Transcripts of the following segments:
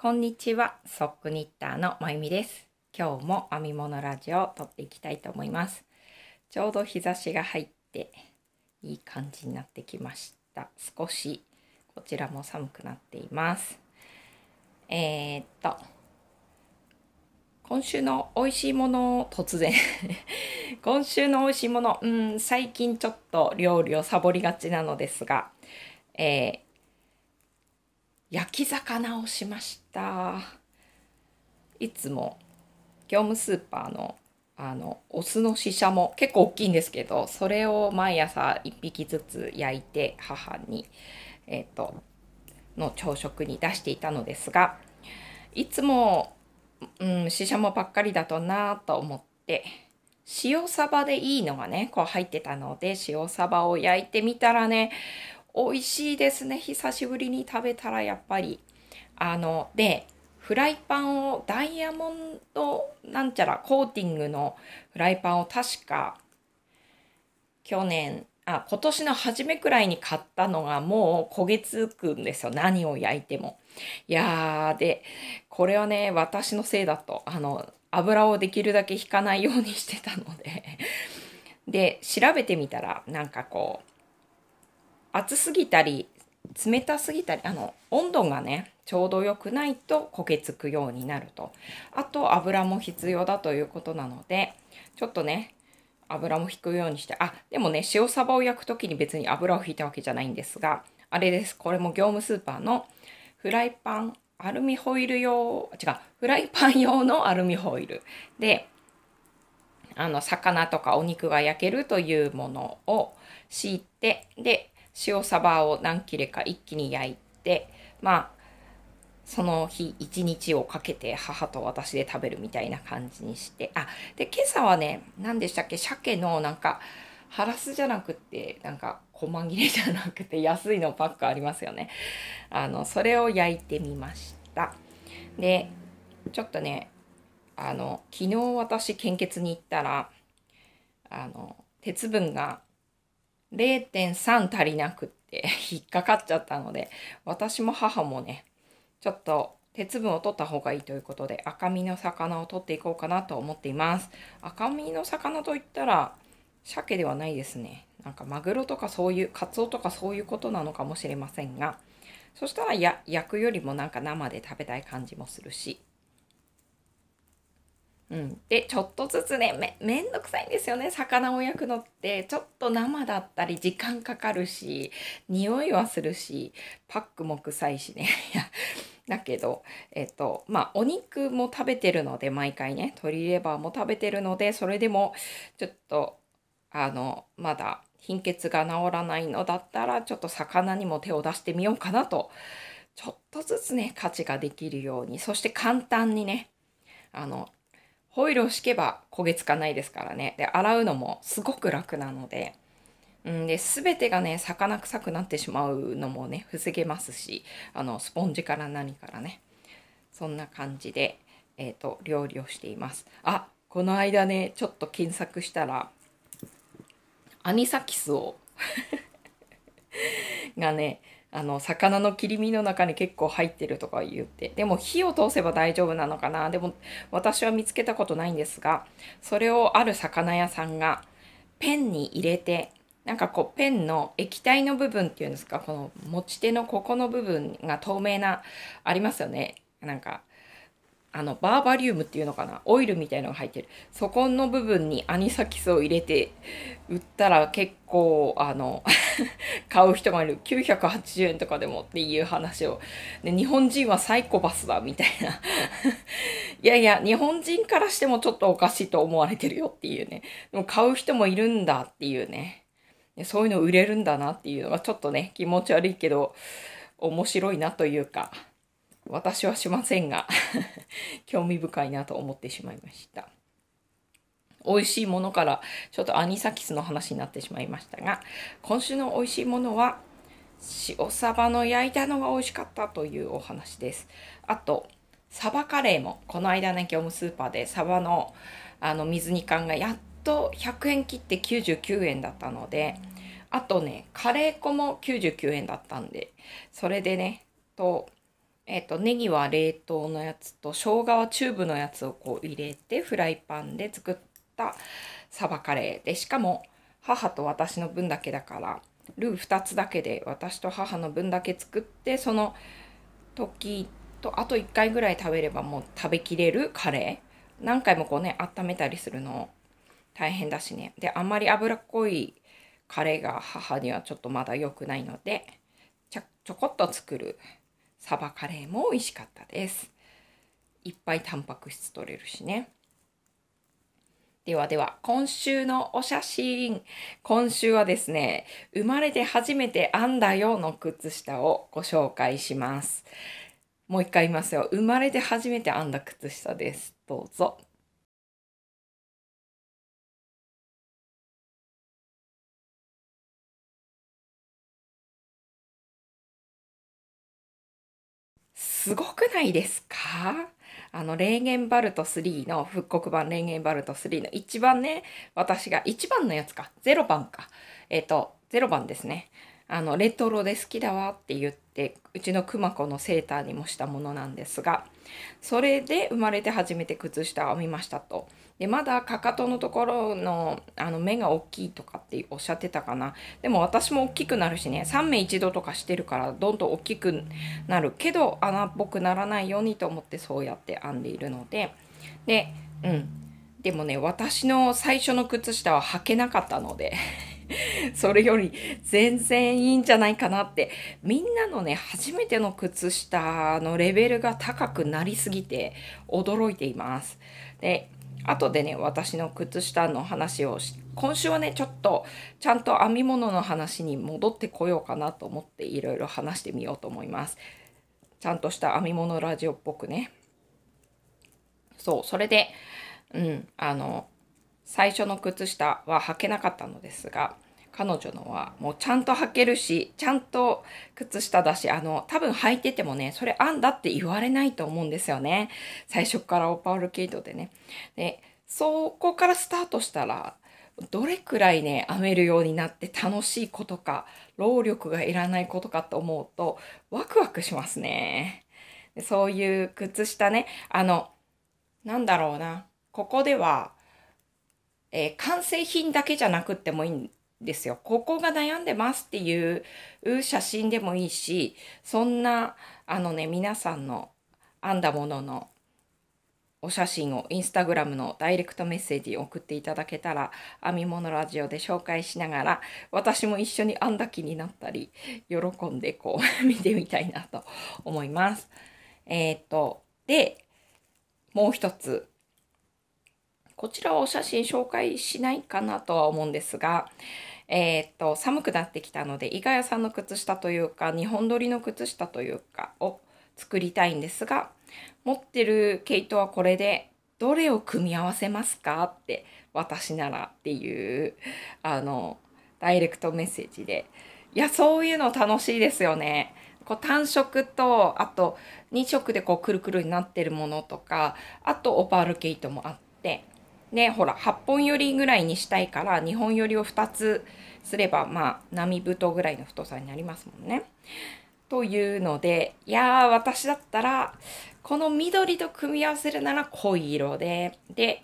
こんにちは、ソックニッターのまゆみです。今日も編み物ラジオを撮っていきたいと思います。ちょうど日差しが入っていい感じになってきました。少しこちらも寒くなっています。えー、っと、今週の美味しいもの突然 今週の美味しいもの、うん、最近ちょっと料理をサボりがちなのですが、えー焼き魚をしましたいつも業務スーパーのあのお酢のししゃも結構大きいんですけどそれを毎朝1匹ずつ焼いて母に、えーと、の朝食に出していたのですがいつも、うん、ししゃもばっかりだとなと思って塩サバでいいのがねこう入ってたので塩サバを焼いてみたらね美味しいですね久しぶりに食べたらやっぱりあのでフライパンをダイヤモンドなんちゃらコーティングのフライパンを確か去年あ今年の初めくらいに買ったのがもう焦げつくんですよ何を焼いてもいやーでこれはね私のせいだとあの油をできるだけ引かないようにしてたのでで調べてみたらなんかこう暑すぎたり冷たすぎたりあの温度がねちょうど良くないと焦げつくようになるとあと油も必要だということなのでちょっとね油も引くようにしてあでもね塩サバを焼く時に別に油を引いたわけじゃないんですがあれですこれも業務スーパーのフライパンアルミホイル用違うフライパン用のアルミホイルであの魚とかお肉が焼けるというものを敷いてで塩サバを何切れか一気に焼いて、まあ、その日一日をかけて母と私で食べるみたいな感じにして、あ、で、今朝はね、何でしたっけ、鮭のなんか、ハラスじゃなくて、なんか、細切れじゃなくて安いのパックありますよね。あの、それを焼いてみました。で、ちょっとね、あの、昨日私献血に行ったら、あの、鉄分が0.3足りなくって 引っかかっちゃったので、私も母もね、ちょっと鉄分を取った方がいいということで、赤身の魚を取っていこうかなと思っています。赤身の魚といったら、鮭ではないですね。なんかマグロとかそういう、カツオとかそういうことなのかもしれませんが、そしたらや焼くよりもなんか生で食べたい感じもするし、うん、でちょっとずつねめめんどくさいんですよね魚を焼くのってちょっと生だったり時間かかるし匂いはするしパックも臭いしね だけど、えっと、まあ、お肉も食べてるので、毎回ね、鶏レバーも食べてるので、それでも、ちょっと、あの、まだ貧血が治らないのだったら、ちょっと魚にも手を出してみようかなと、ちょっとずつね、価値ができるように、そして簡単にね、あの、ホイルを敷けば焦げつかないですからね。で、洗うのもすごく楽なので、うんで、すべてがね、魚臭くなってしまうのもね、防げますし、あの、スポンジから何からね。そんな感じで、えっ、ー、と、料理をしています。あ、この間ね、ちょっと検索したら、アニサキスを がね、あの魚の切り身の中に結構入ってるとか言ってでも火を通せば大丈夫なのかなでも私は見つけたことないんですがそれをある魚屋さんがペンに入れてなんかこうペンの液体の部分っていうんですかこの持ち手のここの部分が透明なありますよねなんかあの、バーバリウムっていうのかな、オイルみたいのが入ってる。そこの部分にアニサキスを入れて売ったら結構、あの 買う人がいる。980円とかでもっていう話を。で、日本人はサイコパスだ、みたいな いやいや、日本人からしてもちょっとおかしいと思われてるよっていうね。でも買う人もいるんだっていうね。そういうの売れるんだなっていうのがちょっとね、気持ち悪いけど、面白いなというか。私はしませんが 興味深いなと思ってしまいました。美味しいものからちょっとアニサキスの話になってしまいましたが今週の美味しいものは塩サバの焼いたのが美味しかったというお話です。あとサバカレーもこの間ね業務スーパーでサバのあの水煮缶がやっと100円切って99円だったのであとねカレー粉も99円だったんでそれでねとえっ、ー、と、ネギは冷凍のやつと、生姜はチューブのやつをこう入れて、フライパンで作ったサバカレーで、しかも母と私の分だけだから、ルー2つだけで私と母の分だけ作って、その時とあと1回ぐらい食べればもう食べきれるカレー。何回もこうね、温めたりするの大変だしね。で、あんまり脂っこいカレーが母にはちょっとまだ良くないので、ちょこっと作るサバカレーも美味しかったです。いっぱいタンパク質取れるしね。ではでは、今週のお写真。今週はですね、生まれて初めて編んだよの靴下をご紹介します。もう一回言いますよ。生まれて初めて編んだ靴下です。どうぞ。すごくないですかあの、霊言バルト3の復刻版霊言バルト3の一番ね、私が1番のやつか、0番か、えっ、ー、と、0番ですね。あの、レトロで好きだわって言ってでうちの熊子のセーターにもしたものなんですがそれで生まれて初めて靴下を見ましたと。でまだかかとのところのあの目が大きいとかっておっしゃってたかなでも私も大きくなるしね3目一度とかしてるからどんどん大きくなるけど穴っぽくならないようにと思ってそうやって編んでいるのででうんでもね私の最初の靴下は履けなかったので それより全然いいんじゃないかなって、みんなのね、初めての靴下のレベルが高くなりすぎて驚いています。で、後でね、私の靴下の話をし、今週はね、ちょっとちゃんと編み物の話に戻ってこようかなと思っていろいろ話してみようと思います。ちゃんとした編み物ラジオっぽくね。そう、それで、うん、あの、最初の靴下は履けなかったのですが彼女のはもうちゃんと履けるしちゃんと靴下だしあの多分履いててもねそれ編んだって言われないと思うんですよね最初からオパール毛糸でねでそこからスタートしたらどれくらいね編めるようになって楽しいことか労力がいらないことかと思うとワクワクしますねそういう靴下ねあのなんだろうなここではえー、完成品だけじゃなくってもいいんですよ。ここが悩んでますっていう写真でもいいし、そんな、あのね、皆さんの編んだもののお写真をインスタグラムのダイレクトメッセージ送っていただけたら編み物ラジオで紹介しながら私も一緒に編んだ気になったり喜んでこう 見てみたいなと思います。えー、っとでもう一つこちらはお写真紹介しないかなとは思うんですが、えー、っと、寒くなってきたので、伊賀屋さんの靴下というか、日本撮りの靴下というかを作りたいんですが、持ってる毛糸はこれで、どれを組み合わせますかって、私ならっていう、あの、ダイレクトメッセージで。いや、そういうの楽しいですよね。こう単色と、あと2色でこうくるくるになってるものとか、あとオパール毛糸もあって、ね、ほら、8本寄りぐらいにしたいから、2本寄りを2つすれば、まあ、波太ぐらいの太さになりますもんね。というので、いやー、私だったら、この緑と組み合わせるなら濃い色で、で、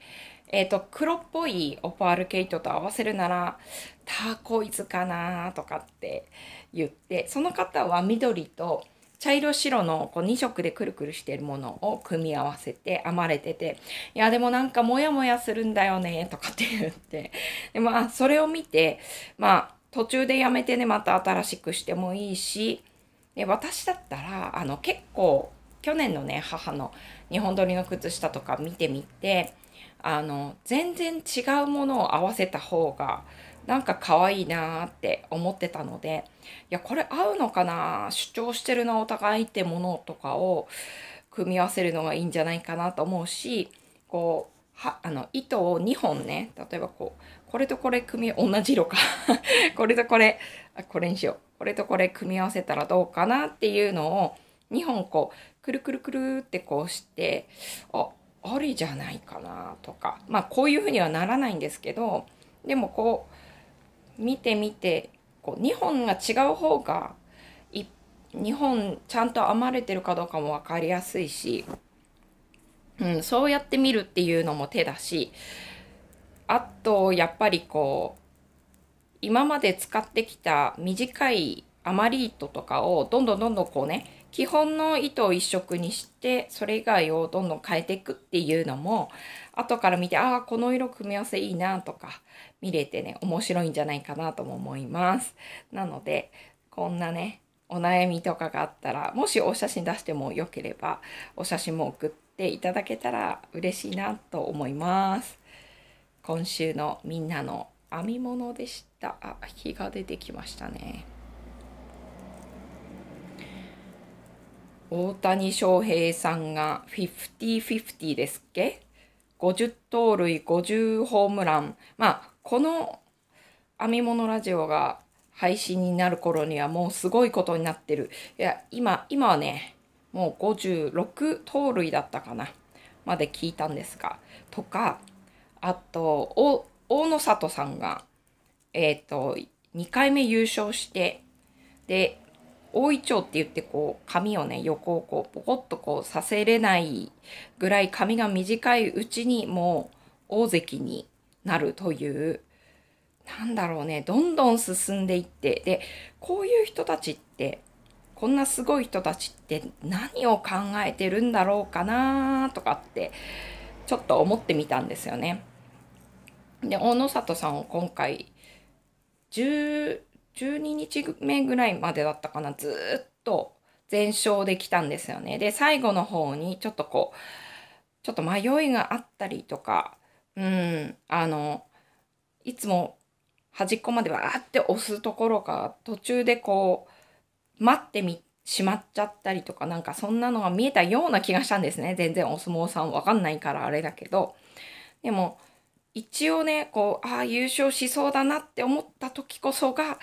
えっ、ー、と、黒っぽいオパールケイトと合わせるなら、ターコイズかなとかって言って、その方は緑と茶色白のこう2色でくるくるしてるものを組み合わせて編まれてていやでもなんかモヤモヤするんだよねとかって言って でまあそれを見てまあ途中でやめてねまた新しくしてもいいしで私だったらあの結構去年のね母の日本撮りの靴下とか見てみてあの全然違うものを合わせた方がなんか可愛いなーって思ってたのでいやこれ合うのかな主張してるなお互いってものとかを組み合わせるのがいいんじゃないかなと思うしこうはあの糸を2本ね例えばこうこれとこれ組み同じ色か これとこれこれにしようこれとこれ組み合わせたらどうかなっていうのを2本こうくるくるくるってこうしてあありじゃないかなとかまあこういうふうにはならないんですけどでもこう見てみてこう2本が違う方が2本ちゃんと編まれてるかどうかも分かりやすいし、うん、そうやって見るっていうのも手だしあとやっぱりこう今まで使ってきた短いアマリートとかをどんどんどんどんこうね基本の糸を一色にしてそれ以外をどんどん変えていくっていうのも後から見てああこの色組み合わせいいなとか見れてね面白いんじゃないかなとも思いますなのでこんなねお悩みとかがあったらもしお写真出してもよければお写真も送っていただけたら嬉しいなと思います今週のみんなの編み物でしたあ日が出てきましたね大谷翔平さんが50-50ですっけ ?50 盗塁50ホームラン。まあ、この編み物ラジオが配信になる頃にはもうすごいことになってる。いや、今、今はね、もう56盗塁だったかな。まで聞いたんですが。とか、あと、大野里さんが、えっ、ー、と、2回目優勝して、で、大いちょうって言ってこう髪をね横をこうポコッとこうさせれないぐらい髪が短いうちにもう大関になるというなんだろうねどんどん進んでいってでこういう人たちってこんなすごい人たちって何を考えてるんだろうかなとかってちょっと思ってみたんですよね。で大野里さんを今回1 12日目ぐらいまでだったかな、ずっと全勝できたんですよね。で、最後の方にちょっとこう、ちょっと迷いがあったりとか、うん、あの、いつも端っこまでわーって押すところが途中でこう、待ってみしまっちゃったりとか、なんかそんなのが見えたような気がしたんですね。全然お相撲さんわかんないからあれだけど。でも、一応ね、こう、ああ、優勝しそうだなって思った時こそが、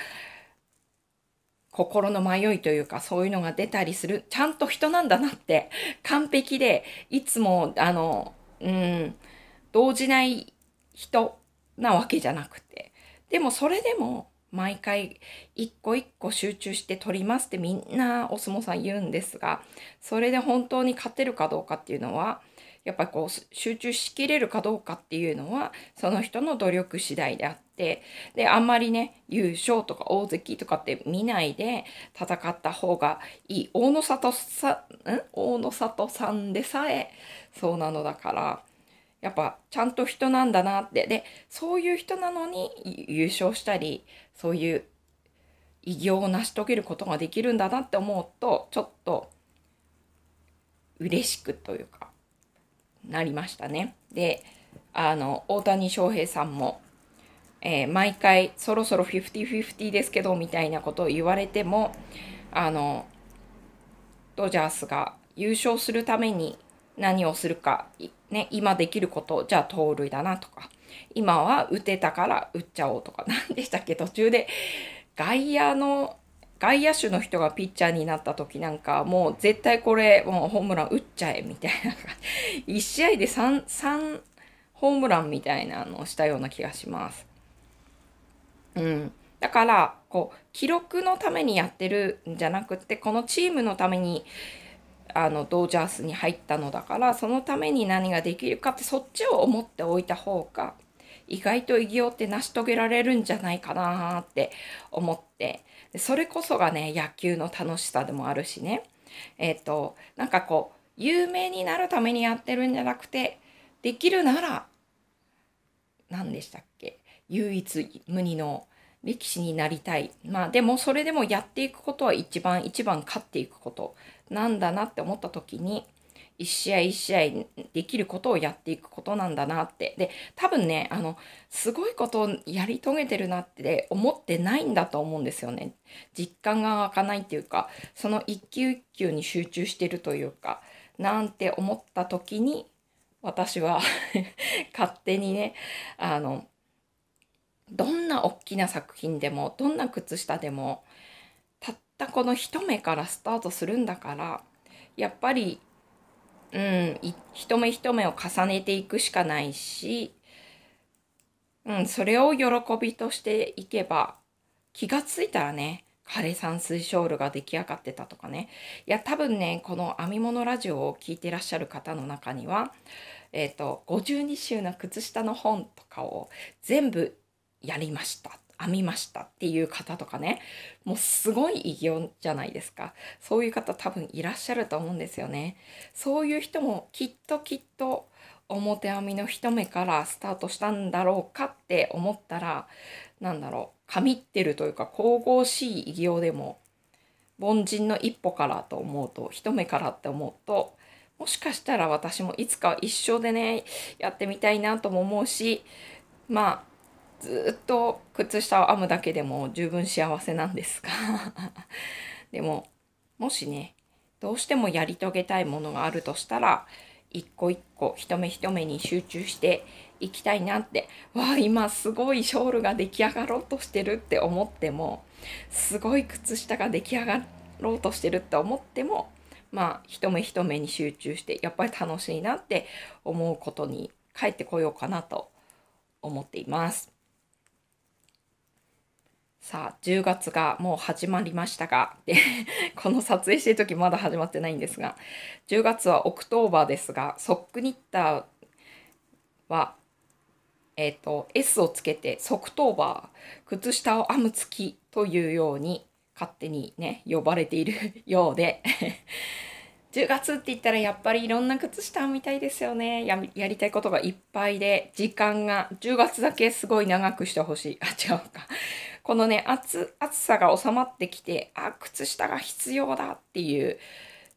心の迷いというか、そういうのが出たりする。ちゃんと人なんだなって、完璧で、いつも、あの、うん、動じない人なわけじゃなくて。でも、それでも、毎回一個一個集中して取りますってみんなお相撲さん言うんですが、それで本当に勝てるかどうかっていうのは、やっぱこう集中しきれるかどうかっていうのはその人の努力次第であってであんまりね優勝とか大関とかって見ないで戦った方がいい大野里さん大野里さんでさえそうなのだからやっぱちゃんと人なんだなってでそういう人なのに優勝したりそういう偉業を成し遂げることができるんだなって思うとちょっと嬉しくというかなりましたね。で、あの、大谷翔平さんも、えー、毎回そろそろ50-50ですけど、みたいなことを言われても、あの、ドジャースが優勝するために何をするか、ね、今できること、じゃあ盗塁だなとか、今は打てたから打っちゃおうとか、何でしたっけ、途中で外野の外野手の人がピッチャーになった時なんかもう絶対これもうホームラン打っちゃえみたいな1試合で 3, 3ホームランみたいなのをしたような気がします。うん、だからこう記録のためにやってるんじゃなくてこのチームのためにあのドージャースに入ったのだからそのために何ができるかってそっちを思っておいた方が意外と偉業って成し遂げられるんじゃないかなって思ってそれこそがね野球の楽しさでもあるしねえっ、ー、となんかこう有名になるためにやってるんじゃなくてできるなら何でしたっけ唯一無二の歴史になりたいまあでもそれでもやっていくことは一番一番勝っていくことなんだなって思った時に一試合一試合できることをやっていくことなんだなって。で、多分ね、あの、すごいことをやり遂げてるなって思ってないんだと思うんですよね。実感が湧かないっていうか、その一球一球に集中してるというか、なんて思った時に、私は 勝手にね、あの、どんな大きな作品でも、どんな靴下でも、たったこの一目からスタートするんだから、やっぱりうん、一目一目を重ねていくしかないし、うん、それを喜びとしていけば、気がついたらね、枯山水ショールが出来上がってたとかね。いや、多分ね、この編み物ラジオを聴いてらっしゃる方の中には、えっ、ー、と、52週の靴下の本とかを全部やりました編みましたっていう方とかねもうすごい偉業じゃないですかそういう方多分いらっしゃると思うんですよねそういう人もきっときっと表編みの一目からスタートしたんだろうかって思ったら何だろう神ってるというか神々しい偉業でも凡人の一歩からと思うと一目からって思うともしかしたら私もいつか一生でねやってみたいなとも思うしまあずっと靴下を編むだけでも十分幸せなんですが でももしねどうしてもやり遂げたいものがあるとしたら一個一個一目一目に集中していきたいなってわあ今すごいショールが出来上がろうとしてるって思ってもすごい靴下が出来上がろうとしてるって思ってもまあ一目一目に集中してやっぱり楽しいなって思うことに帰ってこようかなと思っています。さあ10月がもう始まりましたが この撮影してる時まだ始まってないんですが10月はオクトーバーですがソックニッターはえっ、ー、と S をつけてソクトーバー靴下を編む月というように勝手にね呼ばれている ようで10 月って言ったらやっぱりいろんな靴下編みたいですよねややりたいことがいっぱいで時間が10月だけすごい長くしてほしいあ違うかこのね、暑、暑さが収まってきて、あ、靴下が必要だっていう、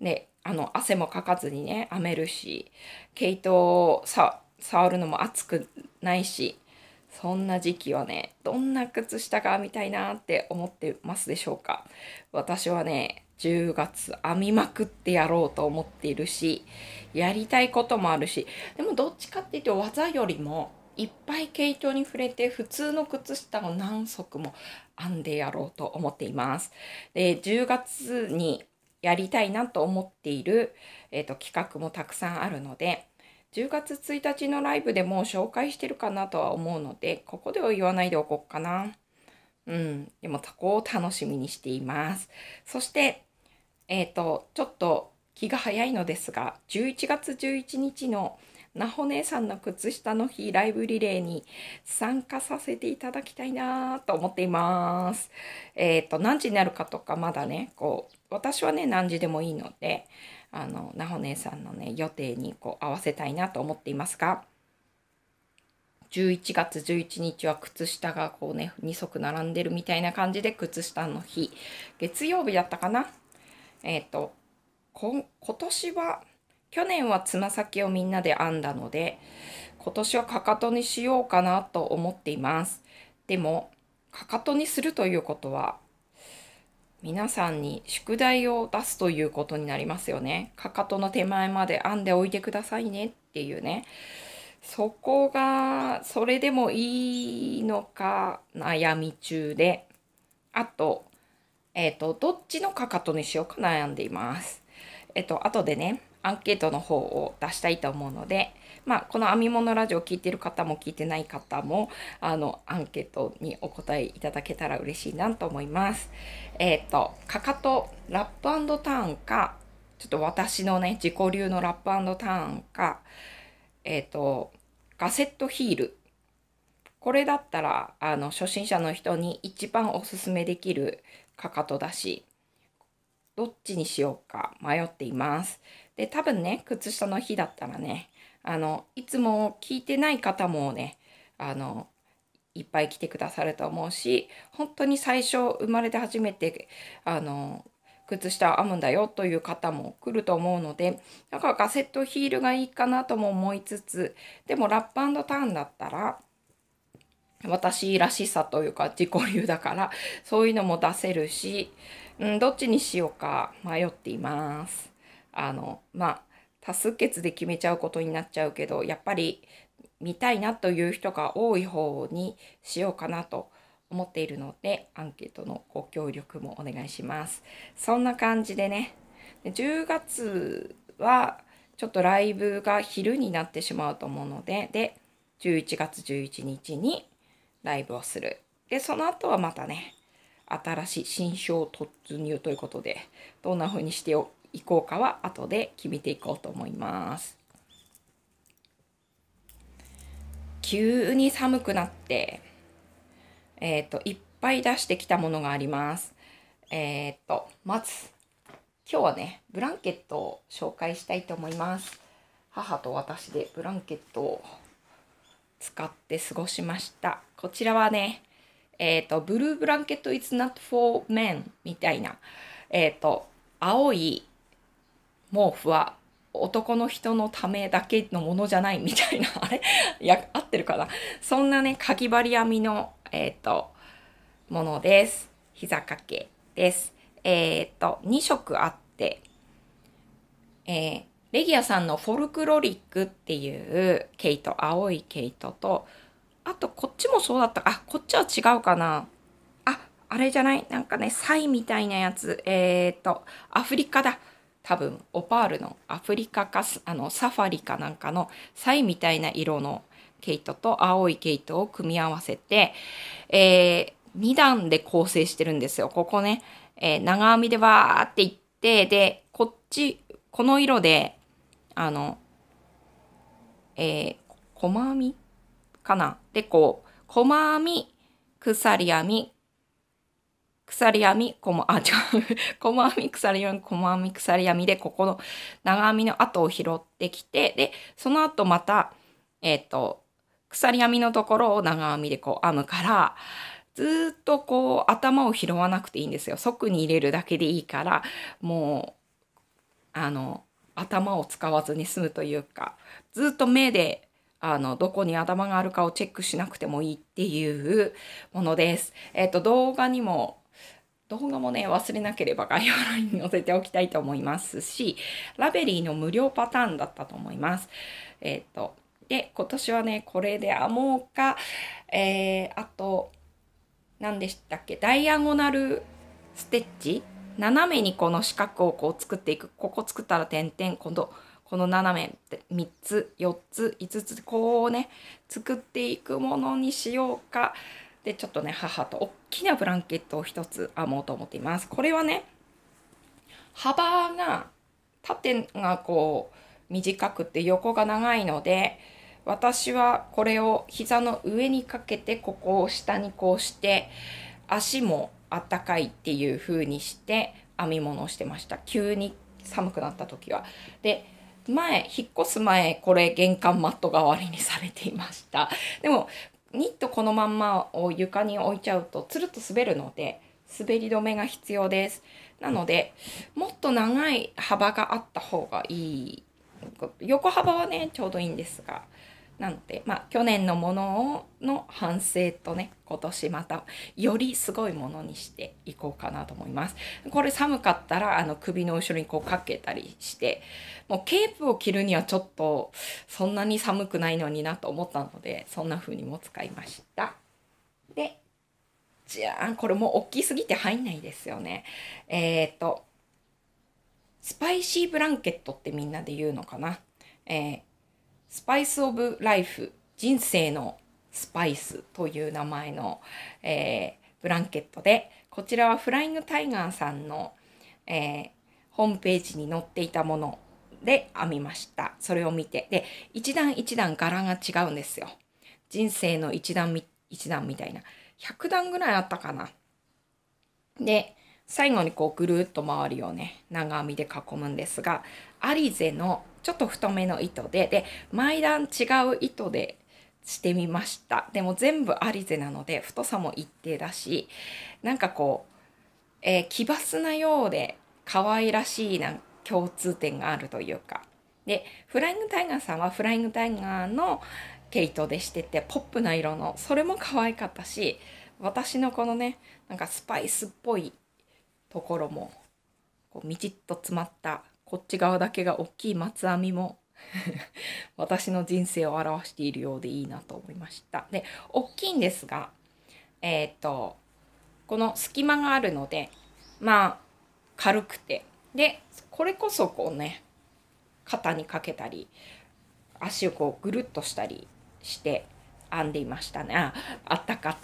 ね、あの、汗もかかずにね、編めるし、毛糸をさ、触るのも暑くないし、そんな時期はね、どんな靴下が編みたいなって思ってますでしょうか私はね、10月編みまくってやろうと思っているし、やりたいこともあるし、でもどっちかっていうと技よりもいっぱい毛糸に触れて普通の靴下を何足も編んでやろうと思っています。で10月にやりたいなと思っている、えーと、企画もたくさんあるので10月1日のライブでもう紹介してるかなとは思うのでここでは言わないでおこうかな。うん、でもそこを楽しみにしています。そして、えっ、ー、と、ちょっと気が早いのですが、11月11日のなほ姉さんの靴下の日ライブリレーに参加させていただきたいなと思っています。えっ、ー、と、何時になるかとかまだね、こう、私はね、何時でもいいので、あの、なほ姉さんのね、予定にこう合わせたいなと思っていますが、11月11日は靴下がこうね、2足並んでるみたいな感じで靴下の日。月曜日だったかなえっ、ー、と、今年は、去年はつま先をみんなで編んだので、今年はかかとにしようかなと思っています。でも、かかとにするということは、皆さんに宿題を出すということになりますよね。かかとの手前まで編んでおいてくださいねっていうね。そこが、それでもいいのか悩み中で、あと、えっ、ー、と、どっちのかかとにしようか悩んでいます。えっ、ー、と、後でね、アンケートの方を出したいと思うので、まあ、この編み物ラジオを聞いてる方も聞いてない方も、あの、アンケートにお答えいただけたら嬉しいなと思います。えっ、ー、と、かかと、ラップターンか、ちょっと私のね、自己流のラップターンか、えっ、ー、と、ガセットヒール。これだったら、あの、初心者の人に一番おすすめできるかかとだし、どっちにしようか迷っています。で、多分ね、靴下の日だったらね、あの、いつも聞いてない方もね、あの、いっぱい来てくださると思うし、本当に最初生まれて初めて、あの、靴下編むんだよという方も来ると思うので、なんかガセットヒールがいいかなとも思いつつ、でもラップターンだったら、私らしさというか自己流だから、そういうのも出せるし、うん、どっちにしようか迷っています。あの、まあ、多数決で決めちゃうことになっちゃうけど、やっぱり見たいなという人が多い方にしようかなと思っているので、アンケートのご協力もお願いします。そんな感じでね、10月はちょっとライブが昼になってしまうと思うので、で、11月11日にライブをする。で、その後はまたね、新しい新章突入ということで、どんな風にしていこうかは後で決めていこうと思います。急に寒くなって、えっ、ー、と、いっぱい出してきたものがあります。えっ、ー、と、まず、今日はね、ブランケットを紹介したいと思います。母と私でブランケットを使って過ごしました。こちらはね、えっ、ー、と、ブルーブランケット is not for men みたいな、えっ、ー、と、青い毛布は男の人のためだけのものじゃないみたいな、あれい や、合ってるかなそんなね、かぎ針編みの、えっ、ー、と、ものです。膝掛けです。えっ、ー、と、2色あって、えー、レギアさんのフォルクロリックっていう毛糸、青い毛糸と、あとこっちもそうだったあこっちは違うかなああれじゃないなんかねサイみたいなやつえっ、ー、とアフリカだ多分オパールのアフリカかあのサファリかなんかのサイみたいな色の毛糸と青い毛糸を組み合わせて、えー、2段で構成してるんですよ。ここね、えー、長編みでわーっていって、で、こっち、この色で、あの、えー、細編みかな。で、こう、細編み、鎖編み、鎖編み、細、あ、違う。細 編み、鎖編み、細編み、鎖編みで、ここの長編みの後を拾ってきて、で、その後また、えっ、ー、と、鎖編みのところを長編みでこう編むから、ずっとこう頭を拾わなくていいんですよ。即に入れるだけでいいから、もう、あの、頭を使わずに済むというか、ずっと目であの、どこに頭があるかをチェックしなくてもいいっていうものです。えっ、ー、と、動画にも動画もね、忘れなければ概要欄に載せておきたいと思いますし、ラベリーの無料パターンだったと思います。えっ、ー、と、で、今年はね、これで編もうか、えー、あと、何でしたっけ、ダイアゴナルステッチ斜めにこの四角をこう作っていく。ここ作ったら点々、今度、この斜めって3つ4つ5つこうね作っていくものにしようかでちょっとね母と大きなブランケットを1つ編もうと思っていますこれはね幅が縦がこう短くて横が長いので私はこれを膝の上にかけてここを下にこうして足もあったかいっていう風にして編み物をしてました急に寒くなった時は。で前、引っ越す前、これ玄関マット代わりにされていました。でも、ニットこのまんまを床に置いちゃうと、つるっと滑るので、滑り止めが必要です。なので、もっと長い幅があった方がいい。横幅はね、ちょうどいいんですが、なので、まあ、去年のものの反省とね、今年またよりすごいものにしていこうかなと思います。これ寒かったら、あの、首の後ろにこうかけたりして、もうケープを着るにはちょっとそんなに寒くないのになと思ったので、そんな風にも使いました。で、じゃあ、これもう大きすぎて入んないですよね。えっ、ー、と、スパイシーブランケットってみんなで言うのかな。えースパイス・オブ・ライフ、人生のスパイスという名前の、えー、ブランケットで、こちらはフライングタイガーさんの、えー、ホームページに載っていたもので編みました。それを見て。で、一段一段柄が違うんですよ。人生の一段み、一段みたいな。100段ぐらいあったかな。で、最後にこうぐるっと周りをね、長編みで囲むんですが、アリゼのちょっと太めの糸でで毎段違う糸でしてみましたでも全部アリゼなので太さも一定だしなんかこう、えー、奇抜なようで可愛らしいな共通点があるというかでフライングタイガーさんはフライングタイガーの毛糸でしててポップな色のそれも可愛かったし私のこのねなんかスパイスっぽいところもこうみちっと詰まったこっち側だけが大きい松編みも 私の人生を表しているようでいいなと思いました。で、大きいんですが、えー、っと、この隙間があるので、まあ、軽くて。で、これこそこうね、肩にかけたり、足をこうぐるっとしたりして編んでいましたね。あ、あったか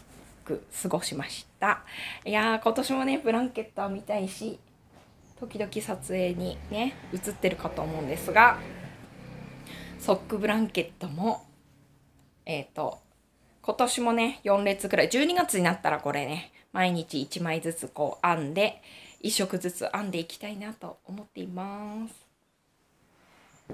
く過ごしました。いや今年もね、ブランケットは見たいし、時々撮影にね映ってるかと思うんですがソックブランケットもえっ、ー、と今年もね4列くらい12月になったらこれね毎日1枚ずつこう編んで1色ずつ編んでいきたいなと思っています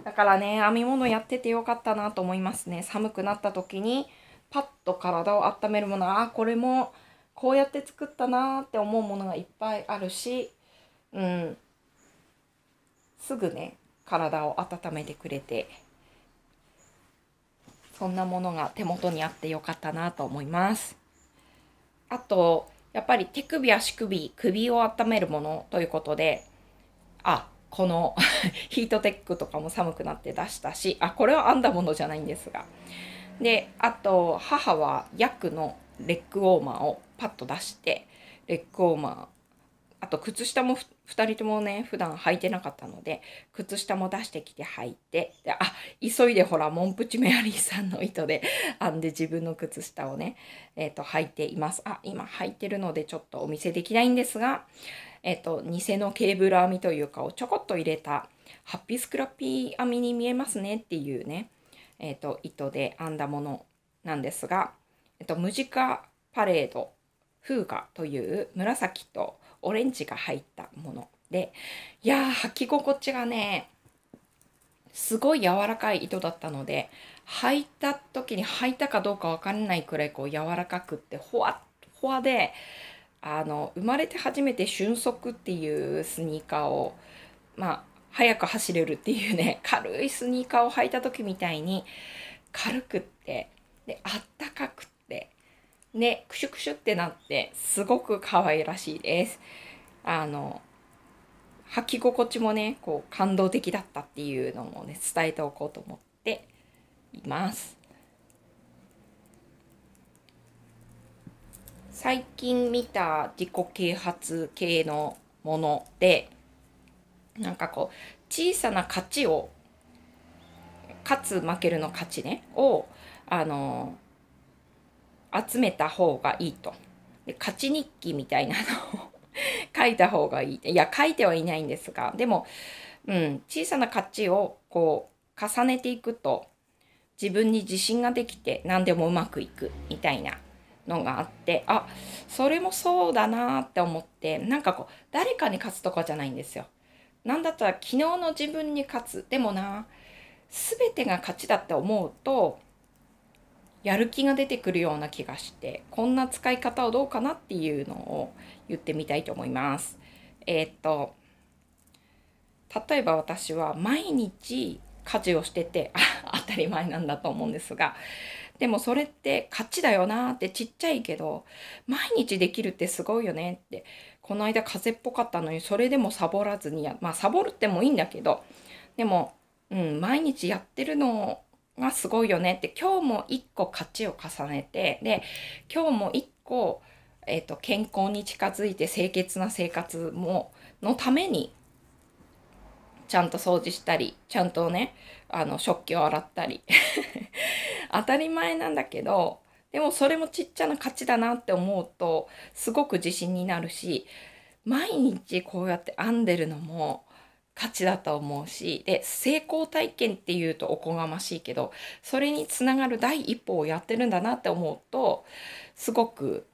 だからね編み物やっててよかったなと思いますね寒くなった時にパッと体を温めるものあこれもこうやって作ったなーって思うものがいっぱいあるしうん、すぐね体を温めてくれてそんなものが手元にあってよかったなと思います。あとやっぱり手首足首首を温めるものということであこの ヒートテックとかも寒くなって出したしあこれは編んだものじゃないんですがであと母はヤクのレッグウォーマーをパッと出してレッグウォーマーあと靴下も2人ともね普段履いてなかったので靴下も出してきて履いてであ急いでほらモンプチメアリーさんの糸で 編んで自分の靴下をね、えーと、履いていますあ今履いてるのでちょっとお見せできないんですが、えーと、偽のケーブル編みというかをちょこっと入れたハッピースクラッピー編みに見えますねっていうね、えーと、糸で編んだものなんですが、えー、とムジカパレードフーガという紫とオレンジが入ったものでいやー履き心地がねすごい柔らかい糸だったので履いた時に履いたかどうか分かんないくらいこう柔らかくってほわほわであの生まれて初めて俊足っていうスニーカーをまあ速く走れるっていうね 軽いスニーカーを履いた時みたいに軽くってであったかくて。ね、クシュクシュってなって、すごく可愛らしいです。あの、履き心地もね、こう、感動的だったっていうのもね、伝えておこうと思っています。最近見た自己啓発系のもので、なんかこう、小さな勝ちを、勝つ負けるの勝ちね、を、あの、集めた方がいいと。で勝ち日記みたいなのを書いた方がいい。いや、書いてはいないんですが、でも、うん、小さな勝ちをこう、重ねていくと、自分に自信ができて、何でもうまくいく、みたいなのがあって、あ、それもそうだなって思って、なんかこう、誰かに勝つとかじゃないんですよ。なんだったら昨日の自分に勝つ。でもな、全てが勝ちだって思うと、やる気が出てくるような気がしてこんな使い方をどうかなっていうのを言ってみたいと思います。えー、っと例えば私は毎日家事をしてて 当たり前なんだと思うんですがでもそれって勝ちだよなってちっちゃいけど毎日できるってすごいよねってこの間風邪っぽかったのにそれでもサボらずにやまあサボるってもいいんだけどでも、うん、毎日やってるのがすごいよねって今日も1個勝ちを重ねてで今日も1個、えーと、と健康に近づいて清潔な生活ものためにちゃんと掃除したりちゃんとねあの食器を洗ったり 当たり前なんだけどでもそれもちっちゃな勝ちだなって思うとすごく自信になるし毎日こうやって編んでるのも価値だと思うしで成功体験っていうとおこがましいけどそれにつながる第一歩をやってるんだなって思うとすごく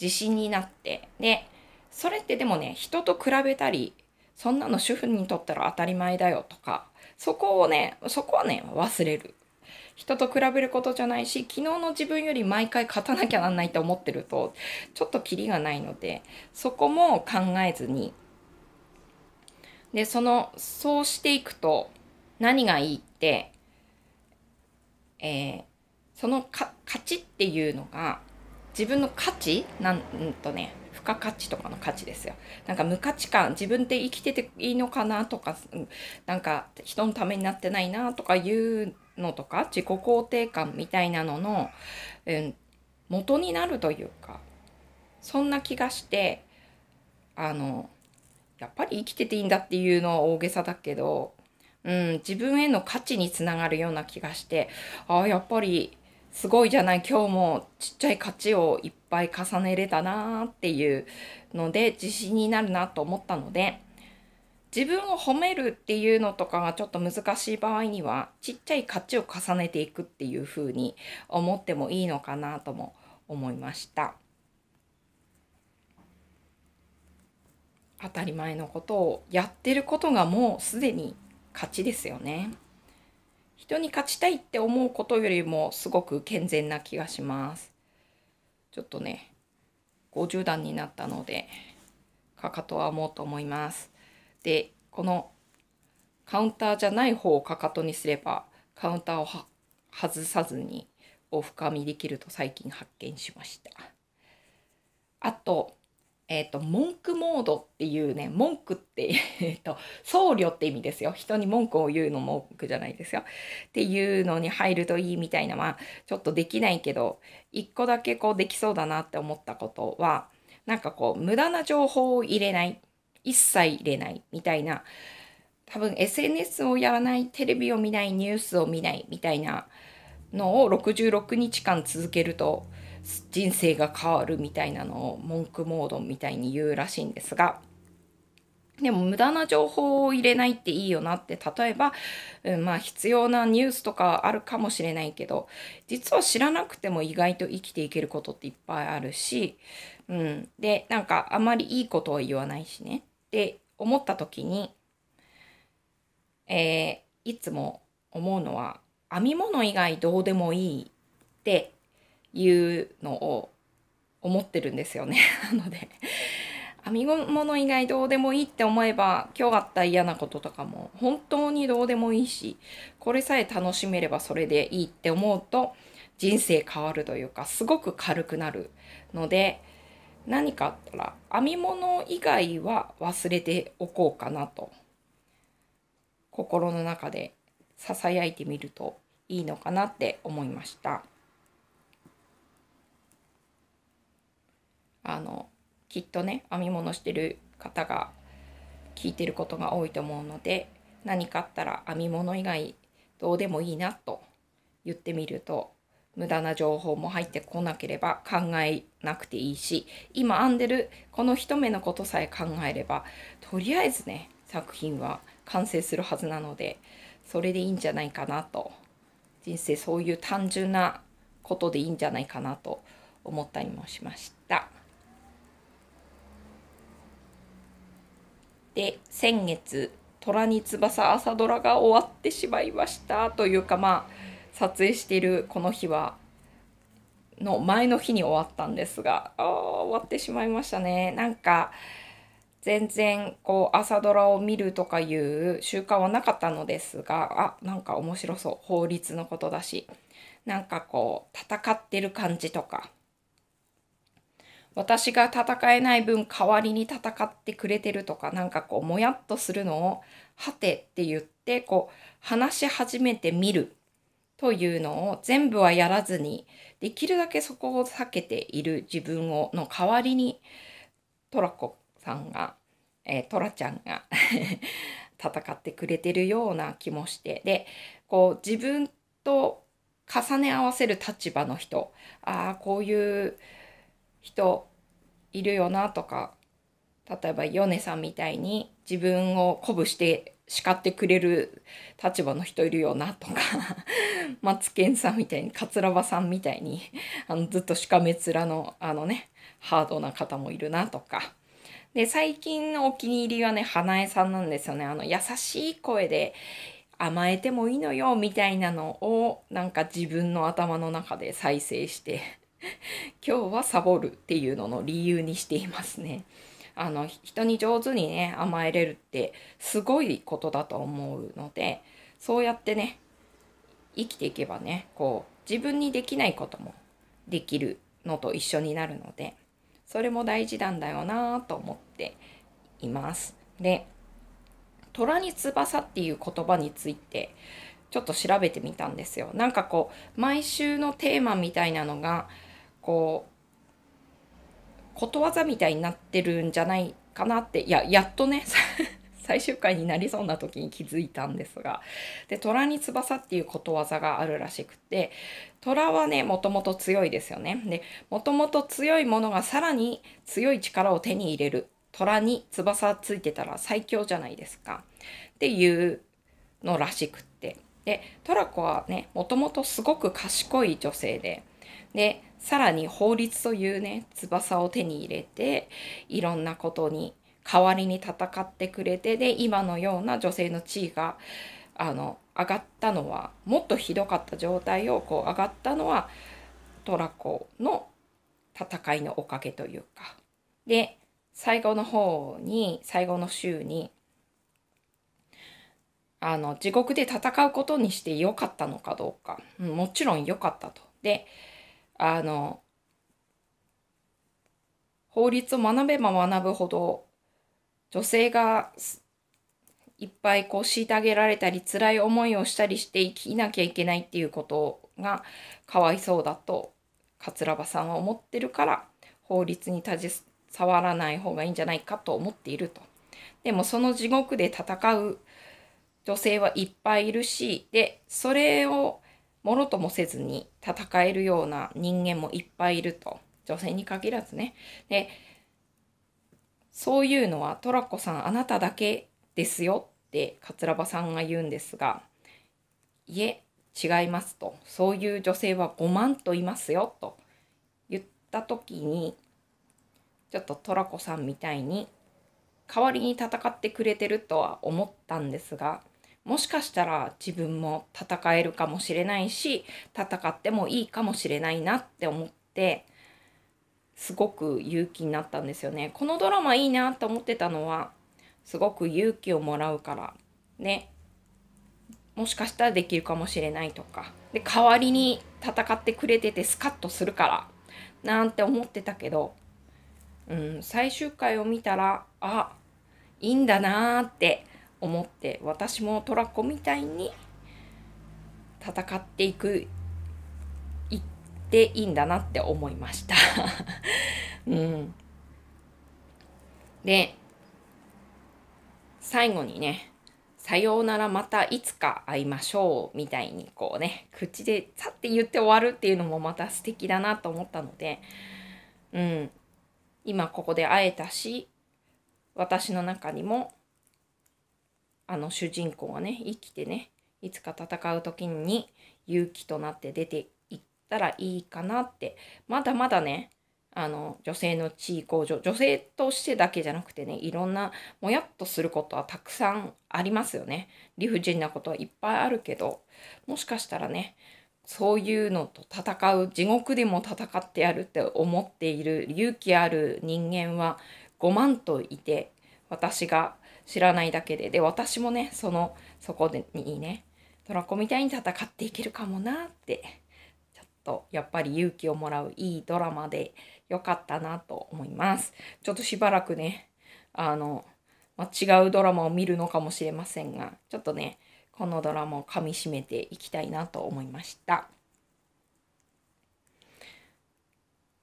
自信になってでそれってでもね人と比べたりそんなの主婦にとったら当たり前だよとかそこをねそこはね忘れる人と比べることじゃないし昨日の自分より毎回勝たなきゃなんないって思ってるとちょっとキリがないのでそこも考えずにで、その、そうしていくと、何がいいって、えー、そのか価値っていうのが、自分の価値なんとね、付加価値とかの価値ですよ。なんか無価値観、自分って生きてていいのかなとか、なんか人のためになってないなとかいうのとか、自己肯定感みたいなのの、うん、元になるというか、そんな気がして、あの、やっぱり生きてていいんだっていうのは大げさだけど、うん、自分への価値につながるような気がして、ああ、やっぱりすごいじゃない、今日もちっちゃい価値をいっぱい重ねれたなーっていうので、自信になるなと思ったので、自分を褒めるっていうのとかがちょっと難しい場合には、ちっちゃい価値を重ねていくっていうふうに思ってもいいのかなとも思いました。当たり前のことをやってることがもうすでに勝ちですよね。人に勝ちたいって思うことよりもすごく健全な気がします。ちょっとね、50段になったので、かかとはもうと思います。で、このカウンターじゃない方をかかとにすれば、カウンターを外さずにお深みできると最近発見しました。あと、えー、と、文句モードっていうね、文句って、えー、と、僧侶って意味ですよ。人に文句を言うのも文句じゃないですよ。っていうのに入るといいみたいな、まあ、ちょっとできないけど、一個だけこうできそうだなって思ったことは、なんかこう、無駄な情報を入れない。一切入れないみたいな。多分 SNS をやらない、テレビを見ない、ニュースを見ないみたいなのを66日間続けると、人生が変わるみたいなのを文句モードみたいに言うらしいんですがでも無駄な情報を入れないっていいよなって例えば、うん、まあ必要なニュースとかあるかもしれないけど実は知らなくても意外と生きていけることっていっぱいあるし、うん、でなんかあまりいいことは言わないしねって思った時に、えー、いつも思うのは編み物以外どうでもいいっていうのを思ってるんですよね。なので、編み物以外どうでもいいって思えば、今日あった嫌なこととかも本当にどうでもいいし、これさえ楽しめればそれでいいって思うと、人生変わるというか、すごく軽くなるので、何かあったら編み物以外は忘れておこうかなと、心の中で囁いてみるといいのかなって思いました。あのきっとね編み物してる方が聞いてることが多いと思うので何かあったら編み物以外どうでもいいなと言ってみると無駄な情報も入ってこなければ考えなくていいし今編んでるこの一目のことさえ考えればとりあえずね作品は完成するはずなのでそれでいいんじゃないかなと人生そういう単純なことでいいんじゃないかなと思ったりもしました。で先月「虎に翼朝ドラ」が終わってしまいましたというかまあ撮影しているこの日はの前の日に終わったんですがあ終わってしまいましたねなんか全然こう朝ドラを見るとかいう習慣はなかったのですがあなんか面白そう法律のことだしなんかこう戦ってる感じとか私が戦えない分代わりに戦ってくれてるとかなんかこうもやっとするのを「はて」って言ってこう話し始めてみるというのを全部はやらずにできるだけそこを避けている自分をの代わりにトラコさんが、えー、トラちゃんが 戦ってくれてるような気もしてでこう自分と重ね合わせる立場の人ああこういう人いるよなとか例えば米さんみたいに自分を鼓舞して叱ってくれる立場の人いるよなとか マツケンさんみたいに桂馬さんみたいに あのずっとしかめ面のあのねハードな方もいるなとか。で最近のお気に入りはね花江さんなんですよねあの優しい声で甘えてもいいのよみたいなのをなんか自分の頭の中で再生して 今日はサボるっていうのの理由にしていますね。あの人に上手にね甘えれるってすごいことだと思うのでそうやってね生きていけばねこう自分にできないこともできるのと一緒になるのでそれも大事なんだよなと思っています。で「虎に翼」っていう言葉についてちょっと調べてみたんですよ。なんかこう毎週のテーマみたいなのがこうことわざみたいになってるんじゃないかなっていややっとね 最終回になりそうな時に気づいたんですがで虎に翼っていうことわざがあるらしくて虎はねもともと強いですよねでもともと強いものがさらに強い力を手に入れる虎に翼ついてたら最強じゃないですかっていうのらしくってでトラコはねもともとすごく賢い女性ででさらに法律というね翼を手に入れていろんなことに代わりに戦ってくれてで今のような女性の地位があの上がったのはもっとひどかった状態をこう上がったのはトラコの戦いのおかげというか。で最後の方に最後の週にあの地獄で戦うことにしてよかったのかどうか、うん、もちろん良かったと。であの、法律を学べば学ぶほど、女性がいっぱいこう虐げられたり、辛い思いをしたりして生きなきゃいけないっていうことがかわいそうだと、桂葉さんは思ってるから、法律に携わらない方がいいんじゃないかと思っていると。でもその地獄で戦う女性はいっぱいいるし、で、それをもろともせずに戦えるような人間もいっぱいいると。女性に限らずね。で、そういうのはトラコさんあなただけですよって桂葉さんが言うんですが、いえ、違いますと。そういう女性は5万といますよと言った時に、ちょっとトラコさんみたいに代わりに戦ってくれてるとは思ったんですが、もしかしたら自分も戦えるかもしれないし戦ってもいいかもしれないなって思ってすごく勇気になったんですよね。このドラマいいなと思ってたのはすごく勇気をもらうからねもしかしたらできるかもしれないとかで代わりに戦ってくれててスカッとするからなんて思ってたけど、うん、最終回を見たらあいいんだなーって思って私もトラコみたいに戦っていくいっていいんだなって思いました うん。で最後にね「さようならまたいつか会いましょう」みたいにこうね口でさって言って終わるっていうのもまた素敵だなと思ったのでうん今ここで会えたし私の中にもあの主人公はね生きてねいつか戦う時に勇気となって出ていったらいいかなってまだまだねあの女性の地位向上女性としてだけじゃなくてねいろんなもやっとすることはたくさんありますよね理不尽なことはいっぱいあるけどもしかしたらねそういうのと戦う地獄でも戦ってやるって思っている勇気ある人間は5万といて私が知らないだけでで私もねそのそこでにねトラコみたいに戦っていけるかもなってちょっとやっぱり勇気をもらういいドラマで良かったなと思いますちょっとしばらくねあの、まあ、違うドラマを見るのかもしれませんがちょっとねこのドラマを噛みしめていきたいなと思いました。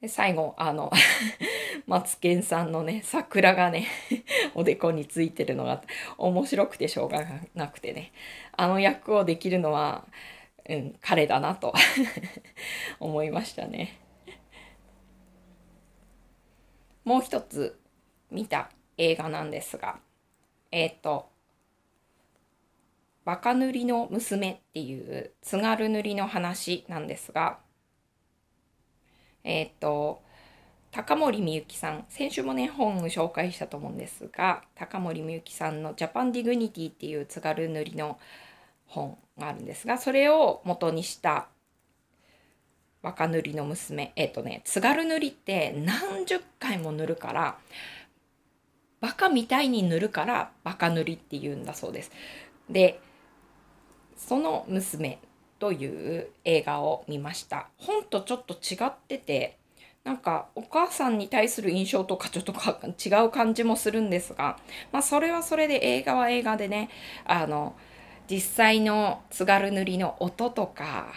で最後あの マツケンさんのね桜がね おでこについてるのが面白くてしょうがなくてねあの役をできるのは、うん、彼だなと 思いましたね。もう一つ見た映画なんですがえっ、ー、と「バカ塗りの娘」っていう津軽塗りの話なんですがえっ、と、高森ゆきさん先週もね本紹介したと思うんですが高森みゆきさんの「ジャパンディグニティ」っていう津軽塗りの本があるんですがそれを元にした若塗りの娘えっ、とね津軽塗りって何十回も塗るからバカみたいに塗るからバカ塗りって言うんだそうです。でその娘という映画を見ました。本とちょっと違ってて、なんかお母さんに対する印象とかちょっとか違う感じもするんですが、まあそれはそれで映画は映画でね、あの、実際の津軽塗りの音とか、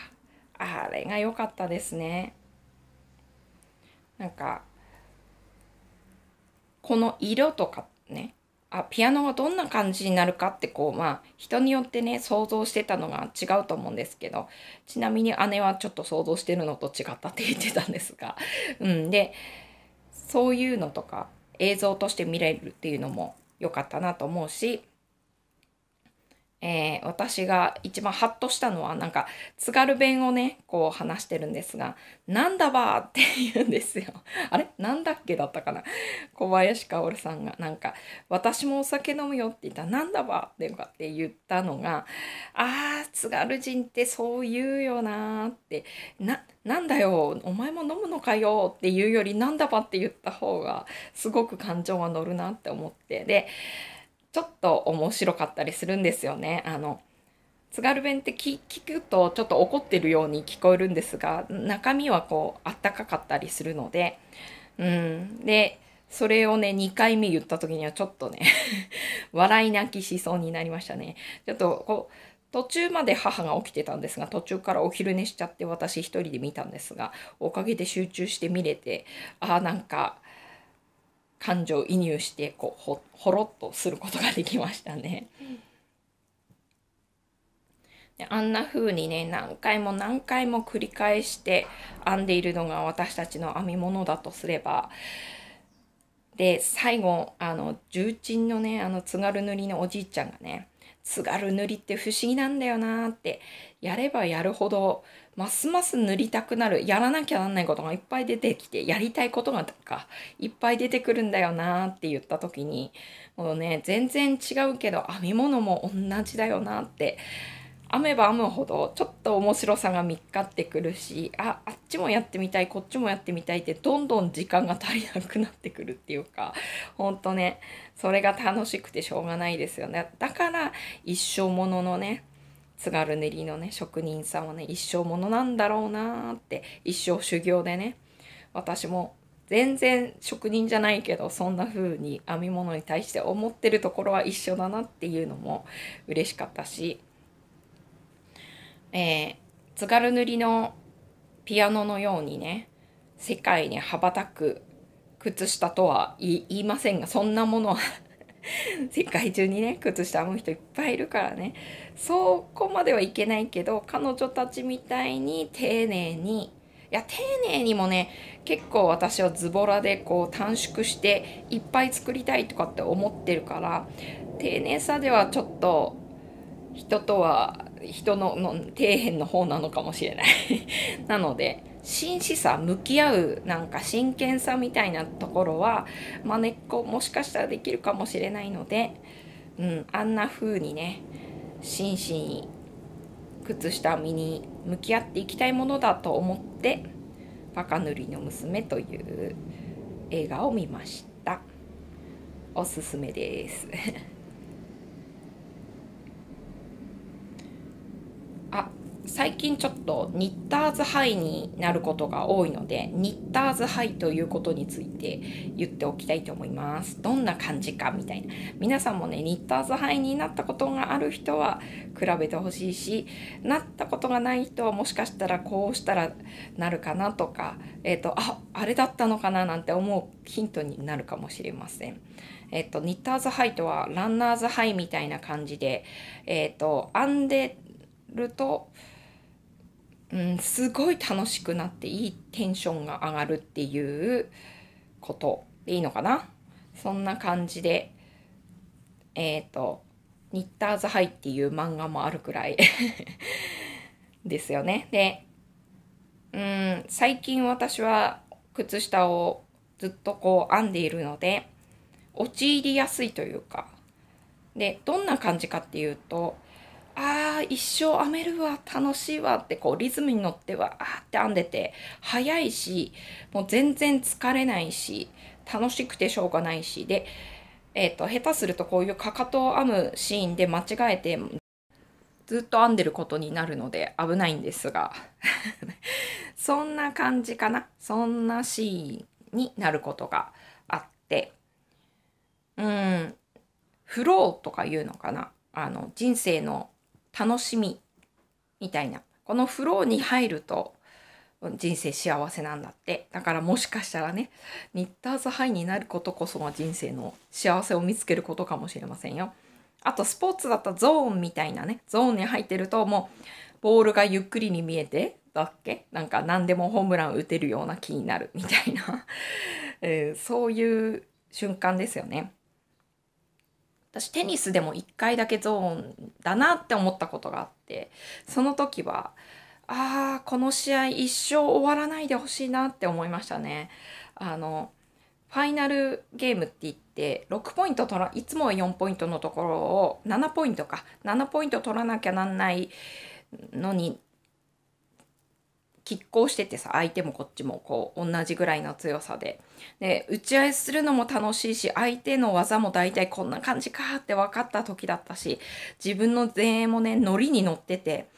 あれが良かったですね。なんか、この色とかね、あピアノがどんな感じになるかってこうまあ人によってね想像してたのが違うと思うんですけどちなみに姉はちょっと想像してるのと違ったって言ってたんですが、うん、でそういうのとか映像として見れるっていうのも良かったなと思うしえー、私が一番ハッとしたのはなんか津軽弁をねこう話してるんですが「なんだば!」って言うんですよ。あれなんだっけだったかな小林薫さんがなんか「私もお酒飲むよ」って言ったら「なんだば!」ってかって言ったのが「あー津軽人ってそう言うよな」ってな「なんだよお前も飲むのかよ」っていうより「なんだば!」って言った方がすごく感情が乗るなって思ってでちょっと面白かったりするんですよね。あの津軽弁って聞くとちょっと怒ってるように聞こえるんですが中身はこうあったかかったりするので、うん、でそれをね2回目言った時にはちょっとね 笑い泣きしそうになりましたね。ちょっとこう途中まで母が起きてたんですが途中からお昼寝しちゃって私一人で見たんですがおかげで集中して見れてああなんか感情移入してこうほほろっとすることができましたね。であんな風にね何回も何回も繰り返して編んでいるのが私たちの編み物だとすればで最後あの重鎮のねあの津軽塗りのおじいちゃんがね津軽塗りって不思議なんだよなってやればやるほどますます塗りたくなるやらなきゃなんないことがいっぱい出てきてやりたいことがいっぱい出てくるんだよなって言った時にもうね全然違うけど編み物も同じだよなって編めば編むほどちょっと面白さが見っかってくるしああっちもやってみたいこっちもやってみたいってどんどん時間が足りなくなってくるっていうかほんとねそれが楽しくてしょうがないですよねだから一生もののね津軽塗のね職人さんはね一生ものなんだろうなーって一生修行でね私も全然職人じゃないけどそんな風に編み物に対して思ってるところは一緒だなっていうのも嬉しかったし、えー、津軽塗りのピアノのようにね世界に羽ばたく靴下とは言いませんがそんなものは 世界中にね靴下編む人いっぱいいるからねそこまではいけないけど彼女たちみたいに丁寧にいや丁寧にもね結構私はズボラでこう短縮していっぱい作りたいとかって思ってるから丁寧さではちょっと人とは人のの底辺の方なのかもしれない なので真摯さ向き合うなんか真剣さみたいなところはまねっこもしかしたらできるかもしれないので、うん、あんな風にね真摯に靴下身に向き合っていきたいものだと思って「バカ塗りの娘」という映画を見ました。おすすめです。最近ちょっとニッターズハイになることが多いのでニッターズハイということについて言っておきたいと思いますどんな感じかみたいな皆さんもねニッターズハイになったことがある人は比べてほしいしなったことがない人はもしかしたらこうしたらなるかなとかえっ、ー、とああれだったのかななんて思うヒントになるかもしれませんえっ、ー、とニッターズハイとはランナーズハイみたいな感じでえっ、ー、と編んでるとうん、すごい楽しくなっていいテンションが上がるっていうことでいいのかなそんな感じで、えっ、ー、と、ニッターズハイっていう漫画もあるくらい ですよね。で、うん、最近私は靴下をずっとこう編んでいるので、陥りやすいというか、で、どんな感じかっていうと、あー一生編めるわ楽しいわってこうリズムに乗ってはあーって編んでて早いしもう全然疲れないし楽しくてしょうがないしで、えっ、ー、と下手するとこういうかかとを編むシーンで間違えてずっと編んでることになるので危ないんですが そんな感じかなそんなシーンになることがあってうんフローとかいうのかなあの人生の楽しみみたいなこのフローに入ると人生幸せなんだってだからもしかしたらねニッターズハイになることこそが人生の幸せを見つけることかもしれませんよあとスポーツだったゾーンみたいなねゾーンに入ってるともうボールがゆっくりに見えてだっけなんか何でもホームラン打てるような気になるみたいな、え ー、そういう瞬間ですよね私テニスでも1回だけゾーンだなって思ったことがあってその時はああこの試合一生終わらないでほしいなって思いましたね。あのファイナルゲームって言って6ポイント取らいつもは4ポイントのところを7ポイントか7ポイント取らなきゃなんないのに拮抗しててさ相手もこっちもこう同じぐらいの強さでで打ち合いするのも楽しいし相手の技も大体こんな感じかって分かった時だったし自分の前衛もねノリに乗ってて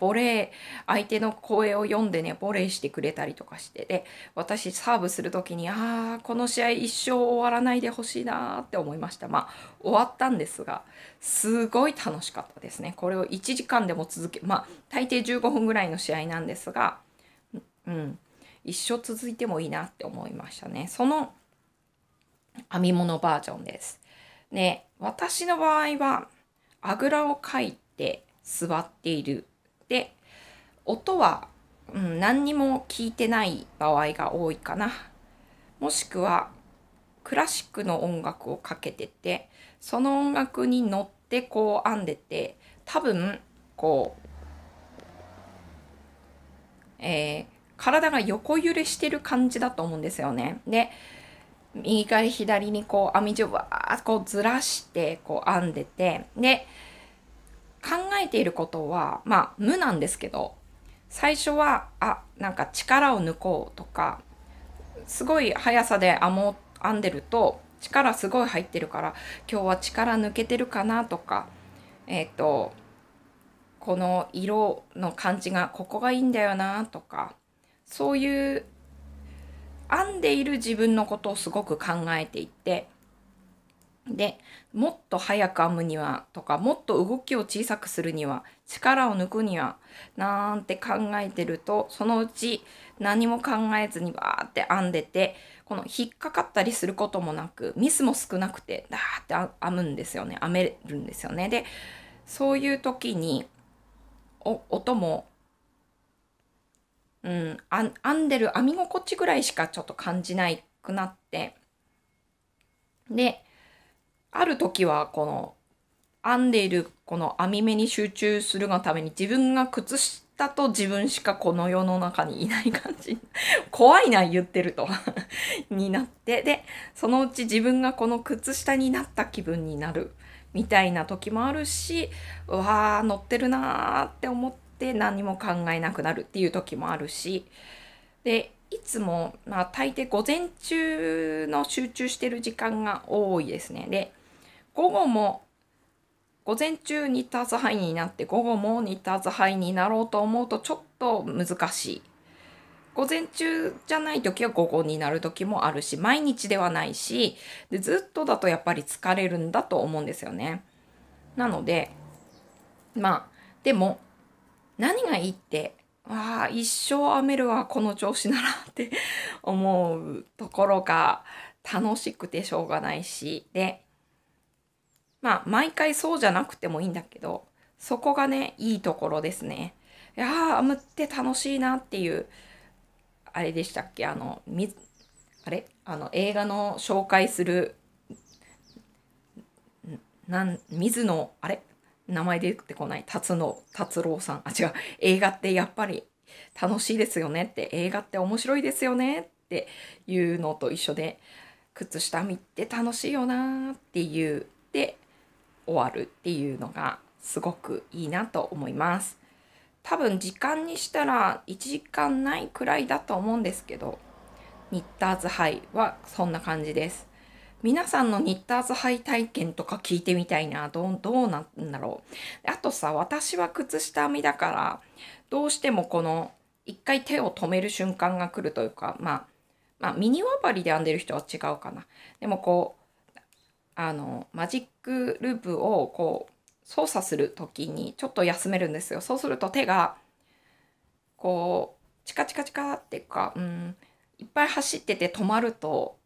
ボレー相手の声を読んでねボレーしてくれたりとかしてで私サーブする時にああこの試合一生終わらないでほしいなって思いましたまあ終わったんですがすごい楽しかったですねこれを1時間でも続けまあ大抵15分ぐらいの試合なんですがうん、一生続いてもいいなって思いましたね。その編み物バージョンです。で、私の場合は、あぐらをかいて座っている。で、音は、うん、何にも聞いてない場合が多いかな。もしくは、クラシックの音楽をかけてて、その音楽に乗ってこう編んでて、多分、こう、えー、体が横揺れしてる感じだと思うんですよね。で、右から左にこう編み地をわーっとこうずらしてこう編んでて、で、考えていることは、まあ無なんですけど、最初は、あ、なんか力を抜こうとか、すごい速さで編もう、編んでると、力すごい入ってるから、今日は力抜けてるかなとか、えっ、ー、と、この色の感じがここがいいんだよなとかそういう編んでいる自分のことをすごく考えていってでもっと早く編むにはとかもっと動きを小さくするには力を抜くにはなんて考えてるとそのうち何も考えずにバーって編んでてこの引っかかったりすることもなくミスも少なくてダーって編むんですよね編めるんですよね。でそういう時に音もうん、編んでる編み心地ぐらいしかちょっと感じないくなって。で、ある時はこの編んでいるこの編み目に集中するがために自分が靴下と自分しかこの世の中にいない感じ。怖いな言ってると になって。で、そのうち自分がこの靴下になった気分になる。みたいな時もあるし、うわー、乗ってるなーって思っって何も考えなくなるっていう時もあるしでいつも、まあ、大抵午前中の集中してる時間が多いですね。で午後も午前中にターズハイになって午後もニターズハイになろうと思うとちょっと難しい。午前中じゃない時は午後になる時もあるし毎日ではないしでずっとだとやっぱり疲れるんだと思うんですよね。なのでまあでも何がいいってわあ一生編めるわこの調子ならって 思うところが楽しくてしょうがないしでまあ毎回そうじゃなくてもいいんだけどそこがねいいところですね。いやあ編むって楽しいなっていうあれでしたっけあのみあれあの映画の紹介するなん水野あれ名前出てこない達野達郎さんあ違う映画ってやっぱり楽しいですよねって映画って面白いですよねっていうのと一緒で靴下見って楽しいよなって言う、で、終わるっていうのがすごくいいなと思います。多分時間にしたら1時間ないくらいだと思うんですけどニッターズハイはそんな感じです。皆さんのニッターズハイ体験とか聞いてみたいな。どう、どうなんだろう。あとさ、私は靴下編みだから、どうしてもこの、一回手を止める瞬間が来るというか、まあ、まあ、ミニワバリで編んでる人は違うかな。でもこう、あの、マジックループをこう、操作する時にちょっと休めるんですよ。そうすると手が、こう、チカチカチカっていうか、うん、いっぱい走ってて止まると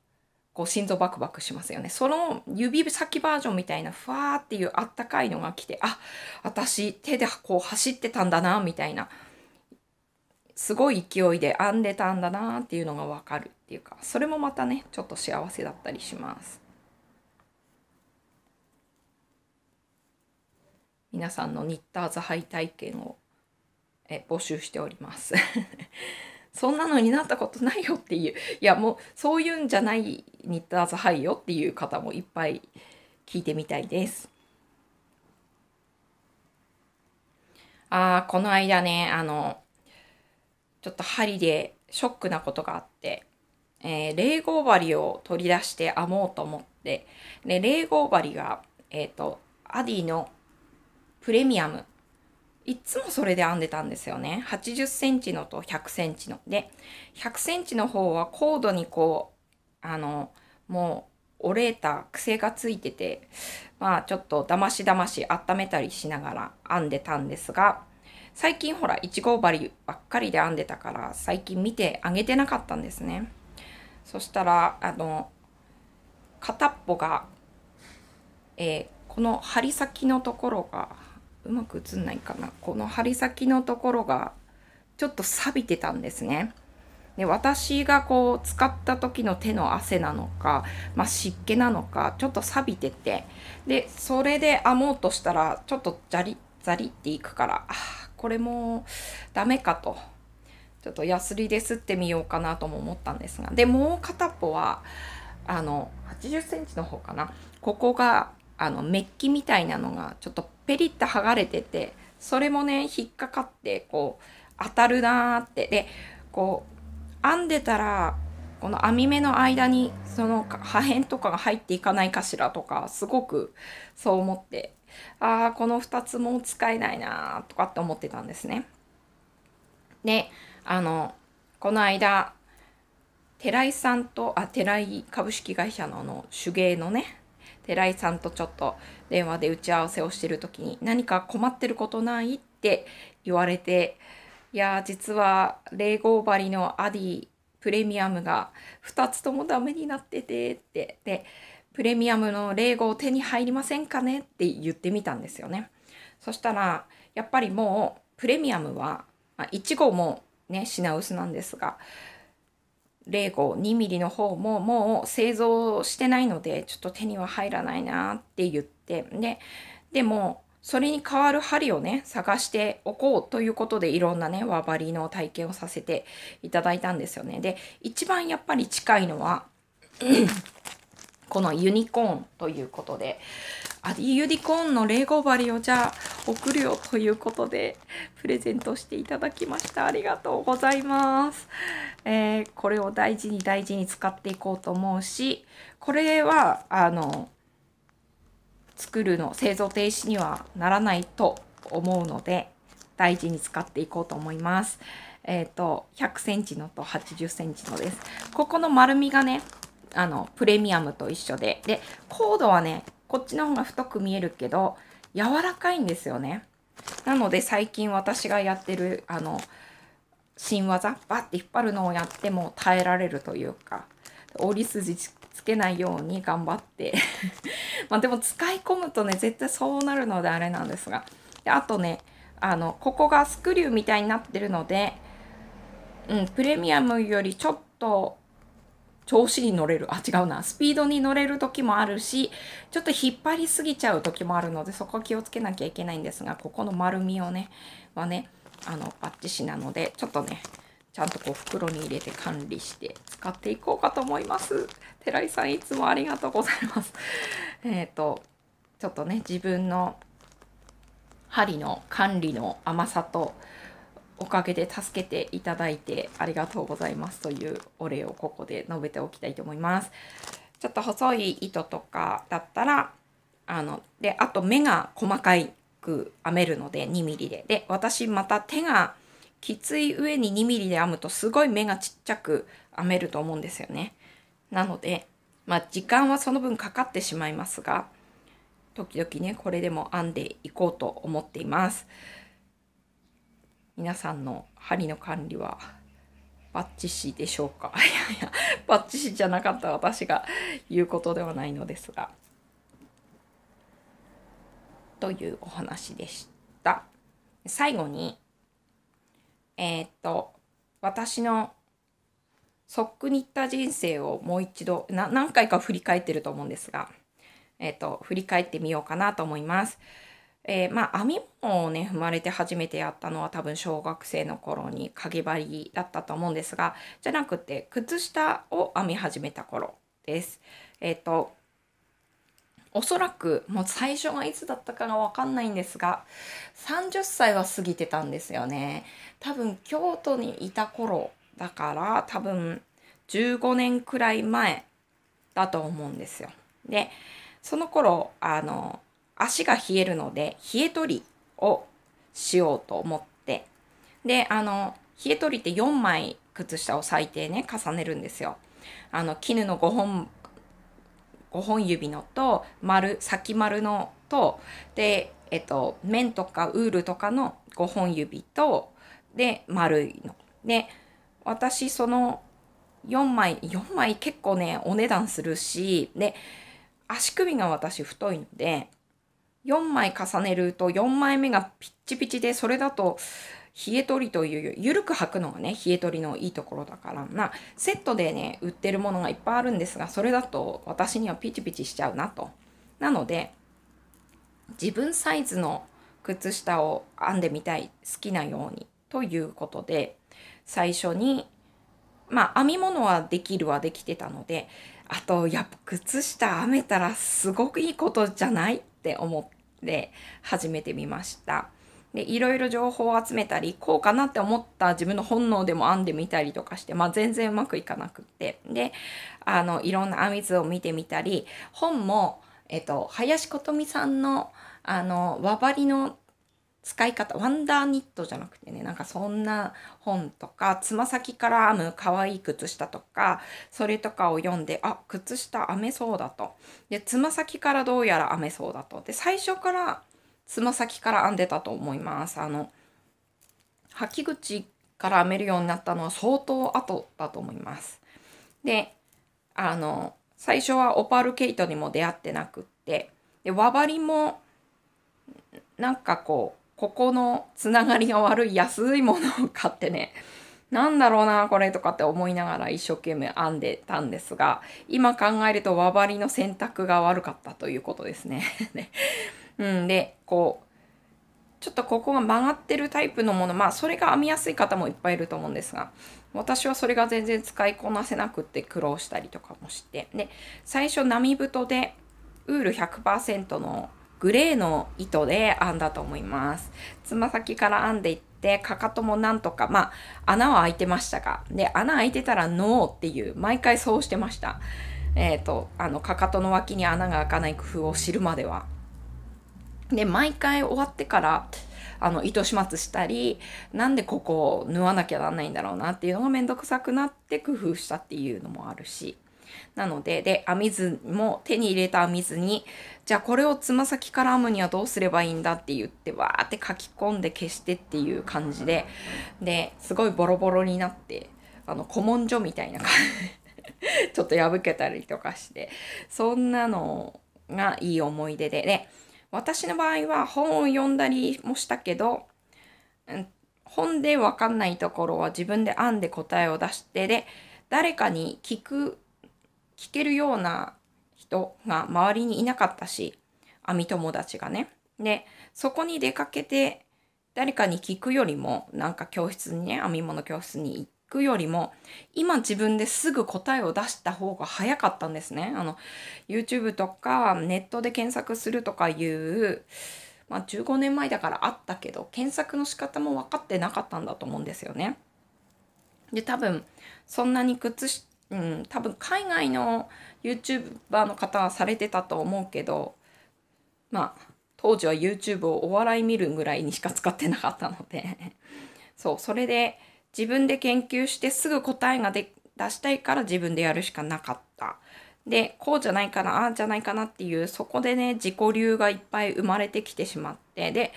こう心臓バクバクしますよね。その指先バージョンみたいなふわーっていうあったかいのが来て、あ、私手でこう走ってたんだな、みたいな。すごい勢いで編んでたんだなっていうのがわかるっていうか、それもまたね、ちょっと幸せだったりします。皆さんのニッターズハ体験をえ募集しております。そんなのになったことないよっていういやもうそういうんじゃないニッターズハイよっていう方もいっぱい聞いてみたいです。ああこの間ねあのちょっと針でショックなことがあって、えー、冷合針を取り出して編もうと思ってで冷合針がえっ、ー、とアディのプレミアムいつもそれで編んでたんですよね。80センチのと100センチの。で、100センチの方は高度にこう、あの、もう折れた癖がついてて、まあちょっとだましだまし温めたりしながら編んでたんですが、最近ほら、1号針ばっかりで編んでたから、最近見てあげてなかったんですね。そしたら、あの、片っぽが、えー、この針先のところがうまく映んないかなこの針先のところがちょっと錆びてたんですね。で私がこう使った時の手の汗なのか、まあ、湿気なのかちょっと錆びててでそれで編もうとしたらちょっとザリザリっていくからあこれもダメかとちょっとヤスリで擦ってみようかなとも思ったんですがでもう片っぽはあの80センチの方かなここがあのメッキみたいなのがちょっとペリッと剥がれててそれもね引っかかってこう当たるなーってでこう編んでたらこの編み目の間にその破片とかが入っていかないかしらとかすごくそう思ってああこの2つも使えないなーとかって思ってたんですね。であのこの間寺井さんとあ寺井株式会社のあの手芸のね寺井さんとちょっと電話で打ち合わせをしてる時に何か困ってることないって言われていや実は0号針のアディプレミアムが2つともダメになっててってでプレミアムの0号手に入りませんかねって言ってみたんですよね。そしたらやっぱりもうプレミアムは、まあ、1号もね品薄なんですが 0.5mm の方ももう製造してないのでちょっと手には入らないなって言ってででもそれに代わる針をね探しておこうということでいろんなね輪針の体験をさせていただいたんですよねで一番やっぱり近いのはこのユニコーンということで、あユニコーンのレゴ針をじゃあ送るよということで、プレゼントしていただきました。ありがとうございます。えー、これを大事に大事に使っていこうと思うし、これは、あの、作るの、製造停止にはならないと思うので、大事に使っていこうと思います。えっ、ー、と、100センチのと80センチのです。ここの丸みがね、あの、プレミアムと一緒で。で、コードはね、こっちの方が太く見えるけど、柔らかいんですよね。なので最近私がやってる、あの、新技、バッて引っ張るのをやっても耐えられるというか、折り筋つけないように頑張って まあでも使い込むとね、絶対そうなるのであれなんですが。であとね、あの、ここがスクリューみたいになってるので、うん、プレミアムよりちょっと調子に乗れる。あ、違うな。スピードに乗れる時もあるし、ちょっと引っ張りすぎちゃう時もあるので、そこ気をつけなきゃいけないんですが、ここの丸みをね、はね、あの、バッチシなので、ちょっとね、ちゃんとこう袋に入れて管理して使っていこうかと思います。寺井さんいつもありがとうございます。えっ、ー、と、ちょっとね、自分の針の管理の甘さと、おかげで助けていただいてありがとうございますというお礼をここで述べておきたいと思います。ちょっと細い糸とかだったら、あの、で、あと目が細かく編めるので2 m m で。で、私また手がきつい上に2 m m で編むとすごい目がちっちゃく編めると思うんですよね。なので、まあ時間はその分かかってしまいますが、時々ね、これでも編んでいこうと思っています。皆さんの針の管理はバッチシでしょうか いやいやバッチシじゃなかった私が言うことではないのですが。というお話でした。最後に、えー、っと、私のそっくにいった人生をもう一度何回か振り返ってると思うんですが、えっ、と振り返ってみようかなと思います。えー、まあ、編み物をね、踏まれて初めてやったのは多分小学生の頃にかぎ針だったと思うんですが、じゃなくて、靴下を編み始めた頃です。えっ、ー、と、おそらくもう最初がいつだったかがわかんないんですが30歳は過ぎてたんですよね多分京都にいた頃だから多分15年くらい前だと思うんですよでその頃あの足が冷えるので、冷え取りをしようと思って、で、あの、冷え取りって4枚靴下を最低ね、重ねるんですよ。あの、絹の5本、5本指のと、丸、先丸のと、で、えっと、綿とかウールとかの5本指と、で、丸いの。で、私その4枚、4枚結構ね、お値段するし、で、足首が私太いので、4枚重ねると4枚目がピッチピチでそれだと冷え取りというゆるく履くのがね冷え取りのいいところだからセットでね売ってるものがいっぱいあるんですがそれだと私にはピチピチしちゃうなとなので自分サイズの靴下を編んでみたい好きなようにということで最初にまあ編み物はできるはできてたのであとやっぱ靴下編めたらすごくいいことじゃないって思ってで始めてみました。でいろいろ情報を集めたりこうかなって思った自分の本能でも編んでみたりとかして、まあ、全然うまくいかなくってであのいろんな編み図を見てみたり本も、えっと、林琴美さんのあの和張りの使い方、ワンダーニットじゃなくてね、なんかそんな本とか、つま先から編む可愛い靴下とか、それとかを読んで、あ、靴下編めそうだと。で、つま先からどうやら編めそうだと。で、最初からつま先から編んでたと思います。あの、履き口から編めるようになったのは相当後だと思います。で、あの、最初はオパールケイトにも出会ってなくって、で、輪針も、なんかこう、ここのつながりが悪い安いものを買ってね、なんだろうな、これとかって思いながら一生懸命編んでたんですが、今考えると和張りの選択が悪かったということですね。うん、で、こう、ちょっとここが曲がってるタイプのもの、まあそれが編みやすい方もいっぱいいると思うんですが、私はそれが全然使いこなせなくって苦労したりとかもして、で、最初波太でウール100%のグレーの糸で編んだと思います。つま先から編んでいって、かかともなんとか、まあ、穴は開いてましたが、で、穴開いてたらノーっていう、毎回そうしてました。えっ、ー、と、あの、かかとの脇に穴が開かない工夫を知るまでは。で、毎回終わってから、あの、糸始末したり、なんでここを縫わなきゃなんないんだろうなっていうのがめんどくさくなって工夫したっていうのもあるし。なので、で、編み図も手に入れた編み図に、じゃあこれをつま先から編むにはどうすればいいんだって言ってわーって書き込んで消してっていう感じでですごいボロボロになってあの古文書みたいな感じ ちょっと破けたりとかしてそんなのがいい思い出でね私の場合は本を読んだりもしたけど、うん、本でわかんないところは自分で編んで答えを出してで誰かに聞く聞けるような人が周りにいなかったし、網友達がね。で、そこに出かけて、誰かに聞くよりも、なんか教室にね、編み物教室に行くよりも、今自分ですぐ答えを出した方が早かったんですね。あの、YouTube とかネットで検索するとかいう、まあ15年前だからあったけど、検索の仕方も分かってなかったんだと思うんですよね。で、多分、そんなに靴うん、多分海外の YouTuber の方はされてたと思うけどまあ当時は YouTube をお笑い見るぐらいにしか使ってなかったので そうそれで自分で研究してすぐ答えがで出したいから自分でやるしかなかった。でこうじゃないかなああじゃないかなっていうそこでね自己流がいっぱい生まれてきてしまってで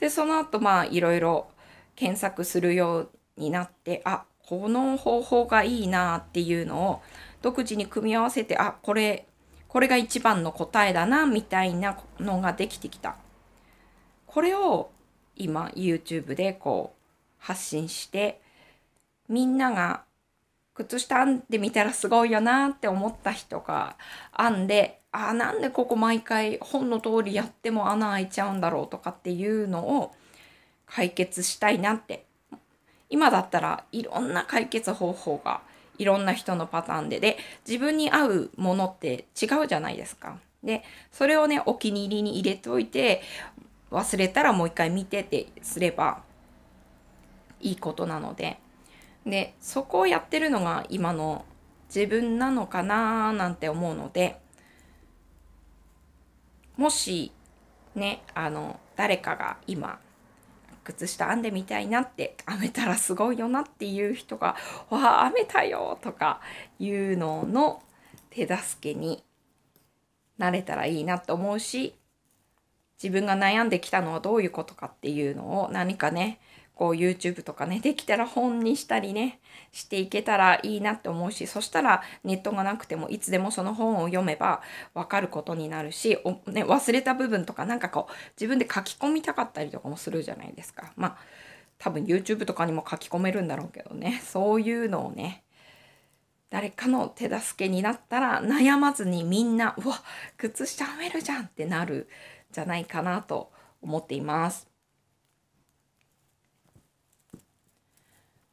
でその後まあいろいろ検索するようになってあこの方法がいいなっていうのを独自に組み合わせてあこれこれが一番の答えだなみたいなのができてきたこれを今 YouTube でこう発信してみんなが靴下編んでみたらすごいよなって思った人が編んであなんでここ毎回本の通りやっても穴開いちゃうんだろうとかっていうのを解決したいなって今だったらいろんな解決方法がいろんな人のパターンで。で、自分に合うものって違うじゃないですか。で、それをね、お気に入りに入れておいて、忘れたらもう一回見てってすればいいことなので。で、そこをやってるのが今の自分なのかなーなんて思うので、もしね、あの、誰かが今靴下編んでみたいなって編めたらすごいよなっていう人が「わあ編めたよ」とかいうのの手助けになれたらいいなと思うし自分が悩んできたのはどういうことかっていうのを何かねこう YouTube とかねできたら本にしたりねしていけたらいいなって思うしそしたらネットがなくてもいつでもその本を読めば分かることになるしお、ね、忘れた部分とかなんかこう自分で書き込みたかったりとかもするじゃないですかまあ多分 YouTube とかにも書き込めるんだろうけどね そういうのをね誰かの手助けになったら悩まずにみんなうわ靴下埋めるじゃんってなるじゃないかなと思っています。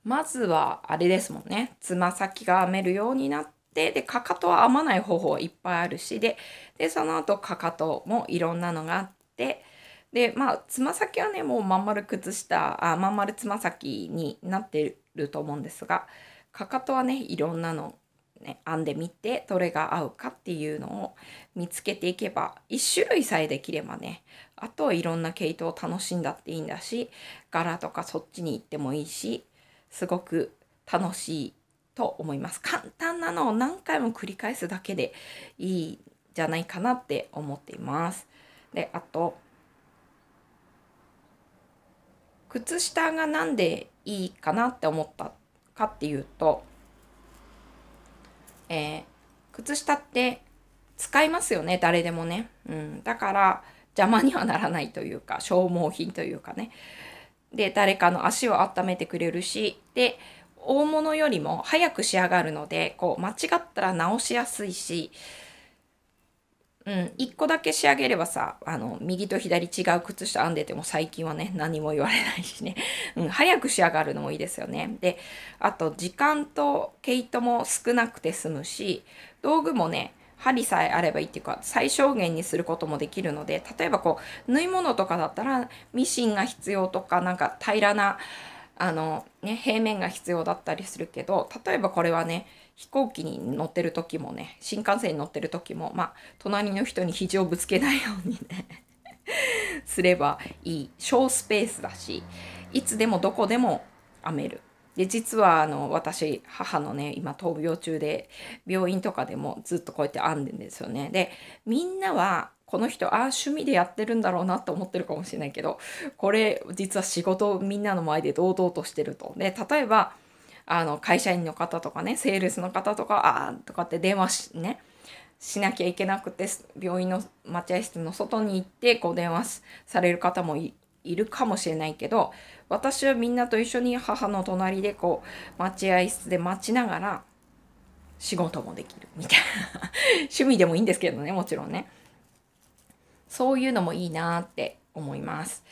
まずはあれですもんねつま先が編めるようになってでかかとは編まない方法はいっぱいあるしででその後かかともいろんなのがあってでまあつま先はねもうまん丸靴下あまん丸つま先になってると思うんですがかかとはねいろんなのね、編んでみてどれが合うかっていうのを見つけていけば1種類さえできればねあとはいろんな毛糸を楽しんだっていいんだし柄とかそっちに行ってもいいしすごく楽しいと思います簡単なのを何回も繰り返すだけでいいんじゃないかなって思っていますであと靴下がなんでいいかなって思ったかっていうと、えー、靴下って使いますよね誰でもね、うん、だから邪魔にはならないというか消耗品というかねで、誰かの足を温めてくれるし、で、大物よりも早く仕上がるので、こう、間違ったら直しやすいし、うん、一個だけ仕上げればさ、あの、右と左違う靴下編んでても最近はね、何も言われないしね、うん、早く仕上がるのもいいですよね。で、あと、時間と毛糸も少なくて済むし、道具もね、針さえあればいいっていうか最小限にすることもできるので例えばこう縫い物とかだったらミシンが必要とかなんか平らなあの、ね、平面が必要だったりするけど例えばこれはね飛行機に乗ってる時もね新幹線に乗ってる時もまあ隣の人に肘をぶつけないようにね すればいい小スペースだしいつでもどこでも編めるで実はあの私母のね今闘病中で病院とかでもずっとこうやって編んでんですよね。でみんなはこの人ああ趣味でやってるんだろうなと思ってるかもしれないけどこれ実は仕事をみんなの前で堂々としてると。で例えばあの会社員の方とかねセールスの方とかああとかって電話しねしなきゃいけなくて病院の待合室の外に行ってこう電話される方もいいるかもしれないけど私はみんなと一緒に母の隣でこう待合室で待ちながら仕事もできるみたいな趣味でもいいんですけどねもちろんねそういうのもいいなって思います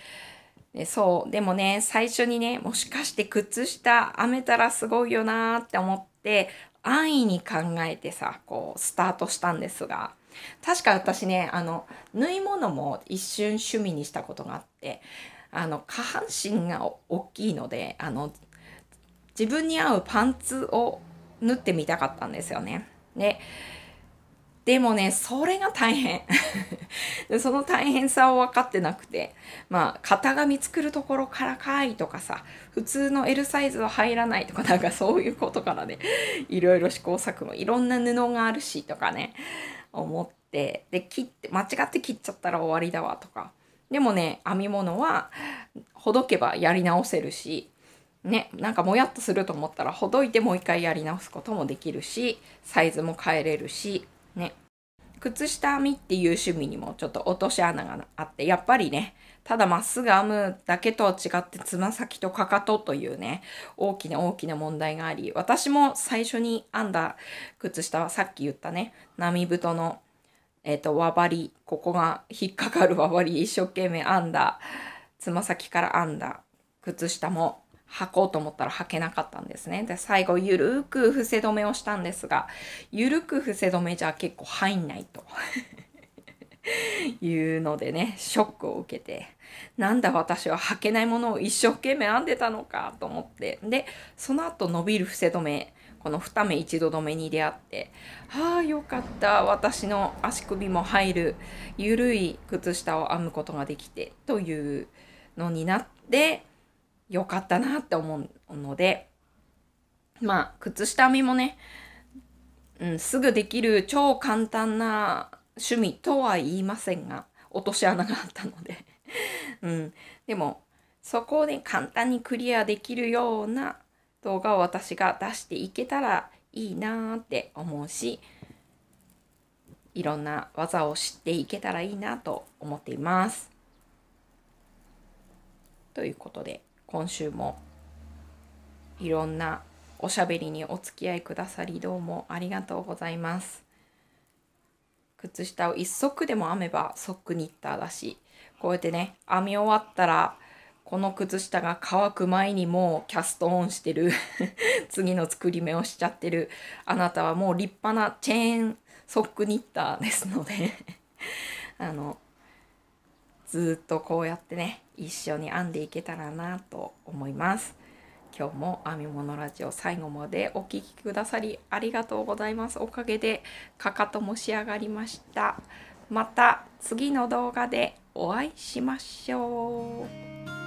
でそうでもね最初にねもしかして靴下編めたらすごいよなって思って安易に考えてさこうスタートしたんですが確か私ねあの縫い物も一瞬趣味にしたことがあってってあの下半身が大きいのであの自分に合うパンツを縫ってみたかったんですよね。ででもね、それが大変。その大変さを分かってなくて、まあ、型紙作るところからかいとかさ、普通の L サイズは入らないとか、なんかそういうことからね、いろいろ試行錯誤、いろんな布があるしとかね、思って、で、切って、間違って切っちゃったら終わりだわとか、でもね、編み物はほどけばやり直せるし、ね、なんかもやっとすると思ったらほどいてもう一回やり直すこともできるし、サイズも変えれるし、ね。靴下編みっていう趣味にもちょっと落とし穴があって、やっぱりね、ただまっすぐ編むだけとは違ってつま先とかかとというね、大きな大きな問題があり、私も最初に編んだ靴下はさっき言ったね、波太のえっ、ー、と、輪針、ここが引っかかる輪 針、一生懸命編んだ、つま先から編んだ靴下も履こうと思ったら履けなかったんですね。で、最後、ゆるーく伏せ止めをしたんですが、ゆるく伏せ止めじゃ結構入んないと いうのでね、ショックを受けて、なんだ私は履けないものを一生懸命編んでたのかと思って、で、その後伸びる伏せ止め、この2目一度止めに出会ってああよかった私の足首も入る緩い靴下を編むことができてというのになってよかったなって思うのでまあ靴下編みもね、うん、すぐできる超簡単な趣味とは言いませんが落とし穴があったのでうん、でもそこで簡単にクリアできるような動画を私が出していけたらいいなって思うしいろんな技を知っていけたらいいなと思っています。ということで今週もいろんなおしゃべりにお付き合いくださりどうもありがとうございます。靴下を一足でも編めばソックニッターだしこうやってね編み終わったらこの靴下が乾く前にもうキャストオンしてる 次の作り目をしちゃってるあなたはもう立派なチェーンソックニッターですので あのずっとこうやってね一緒に編んでいけたらなと思います今日も編み物ラジオ最後までお聴きくださりありがとうございますおかげでかかとも仕上がりましたまた次の動画でお会いしましょう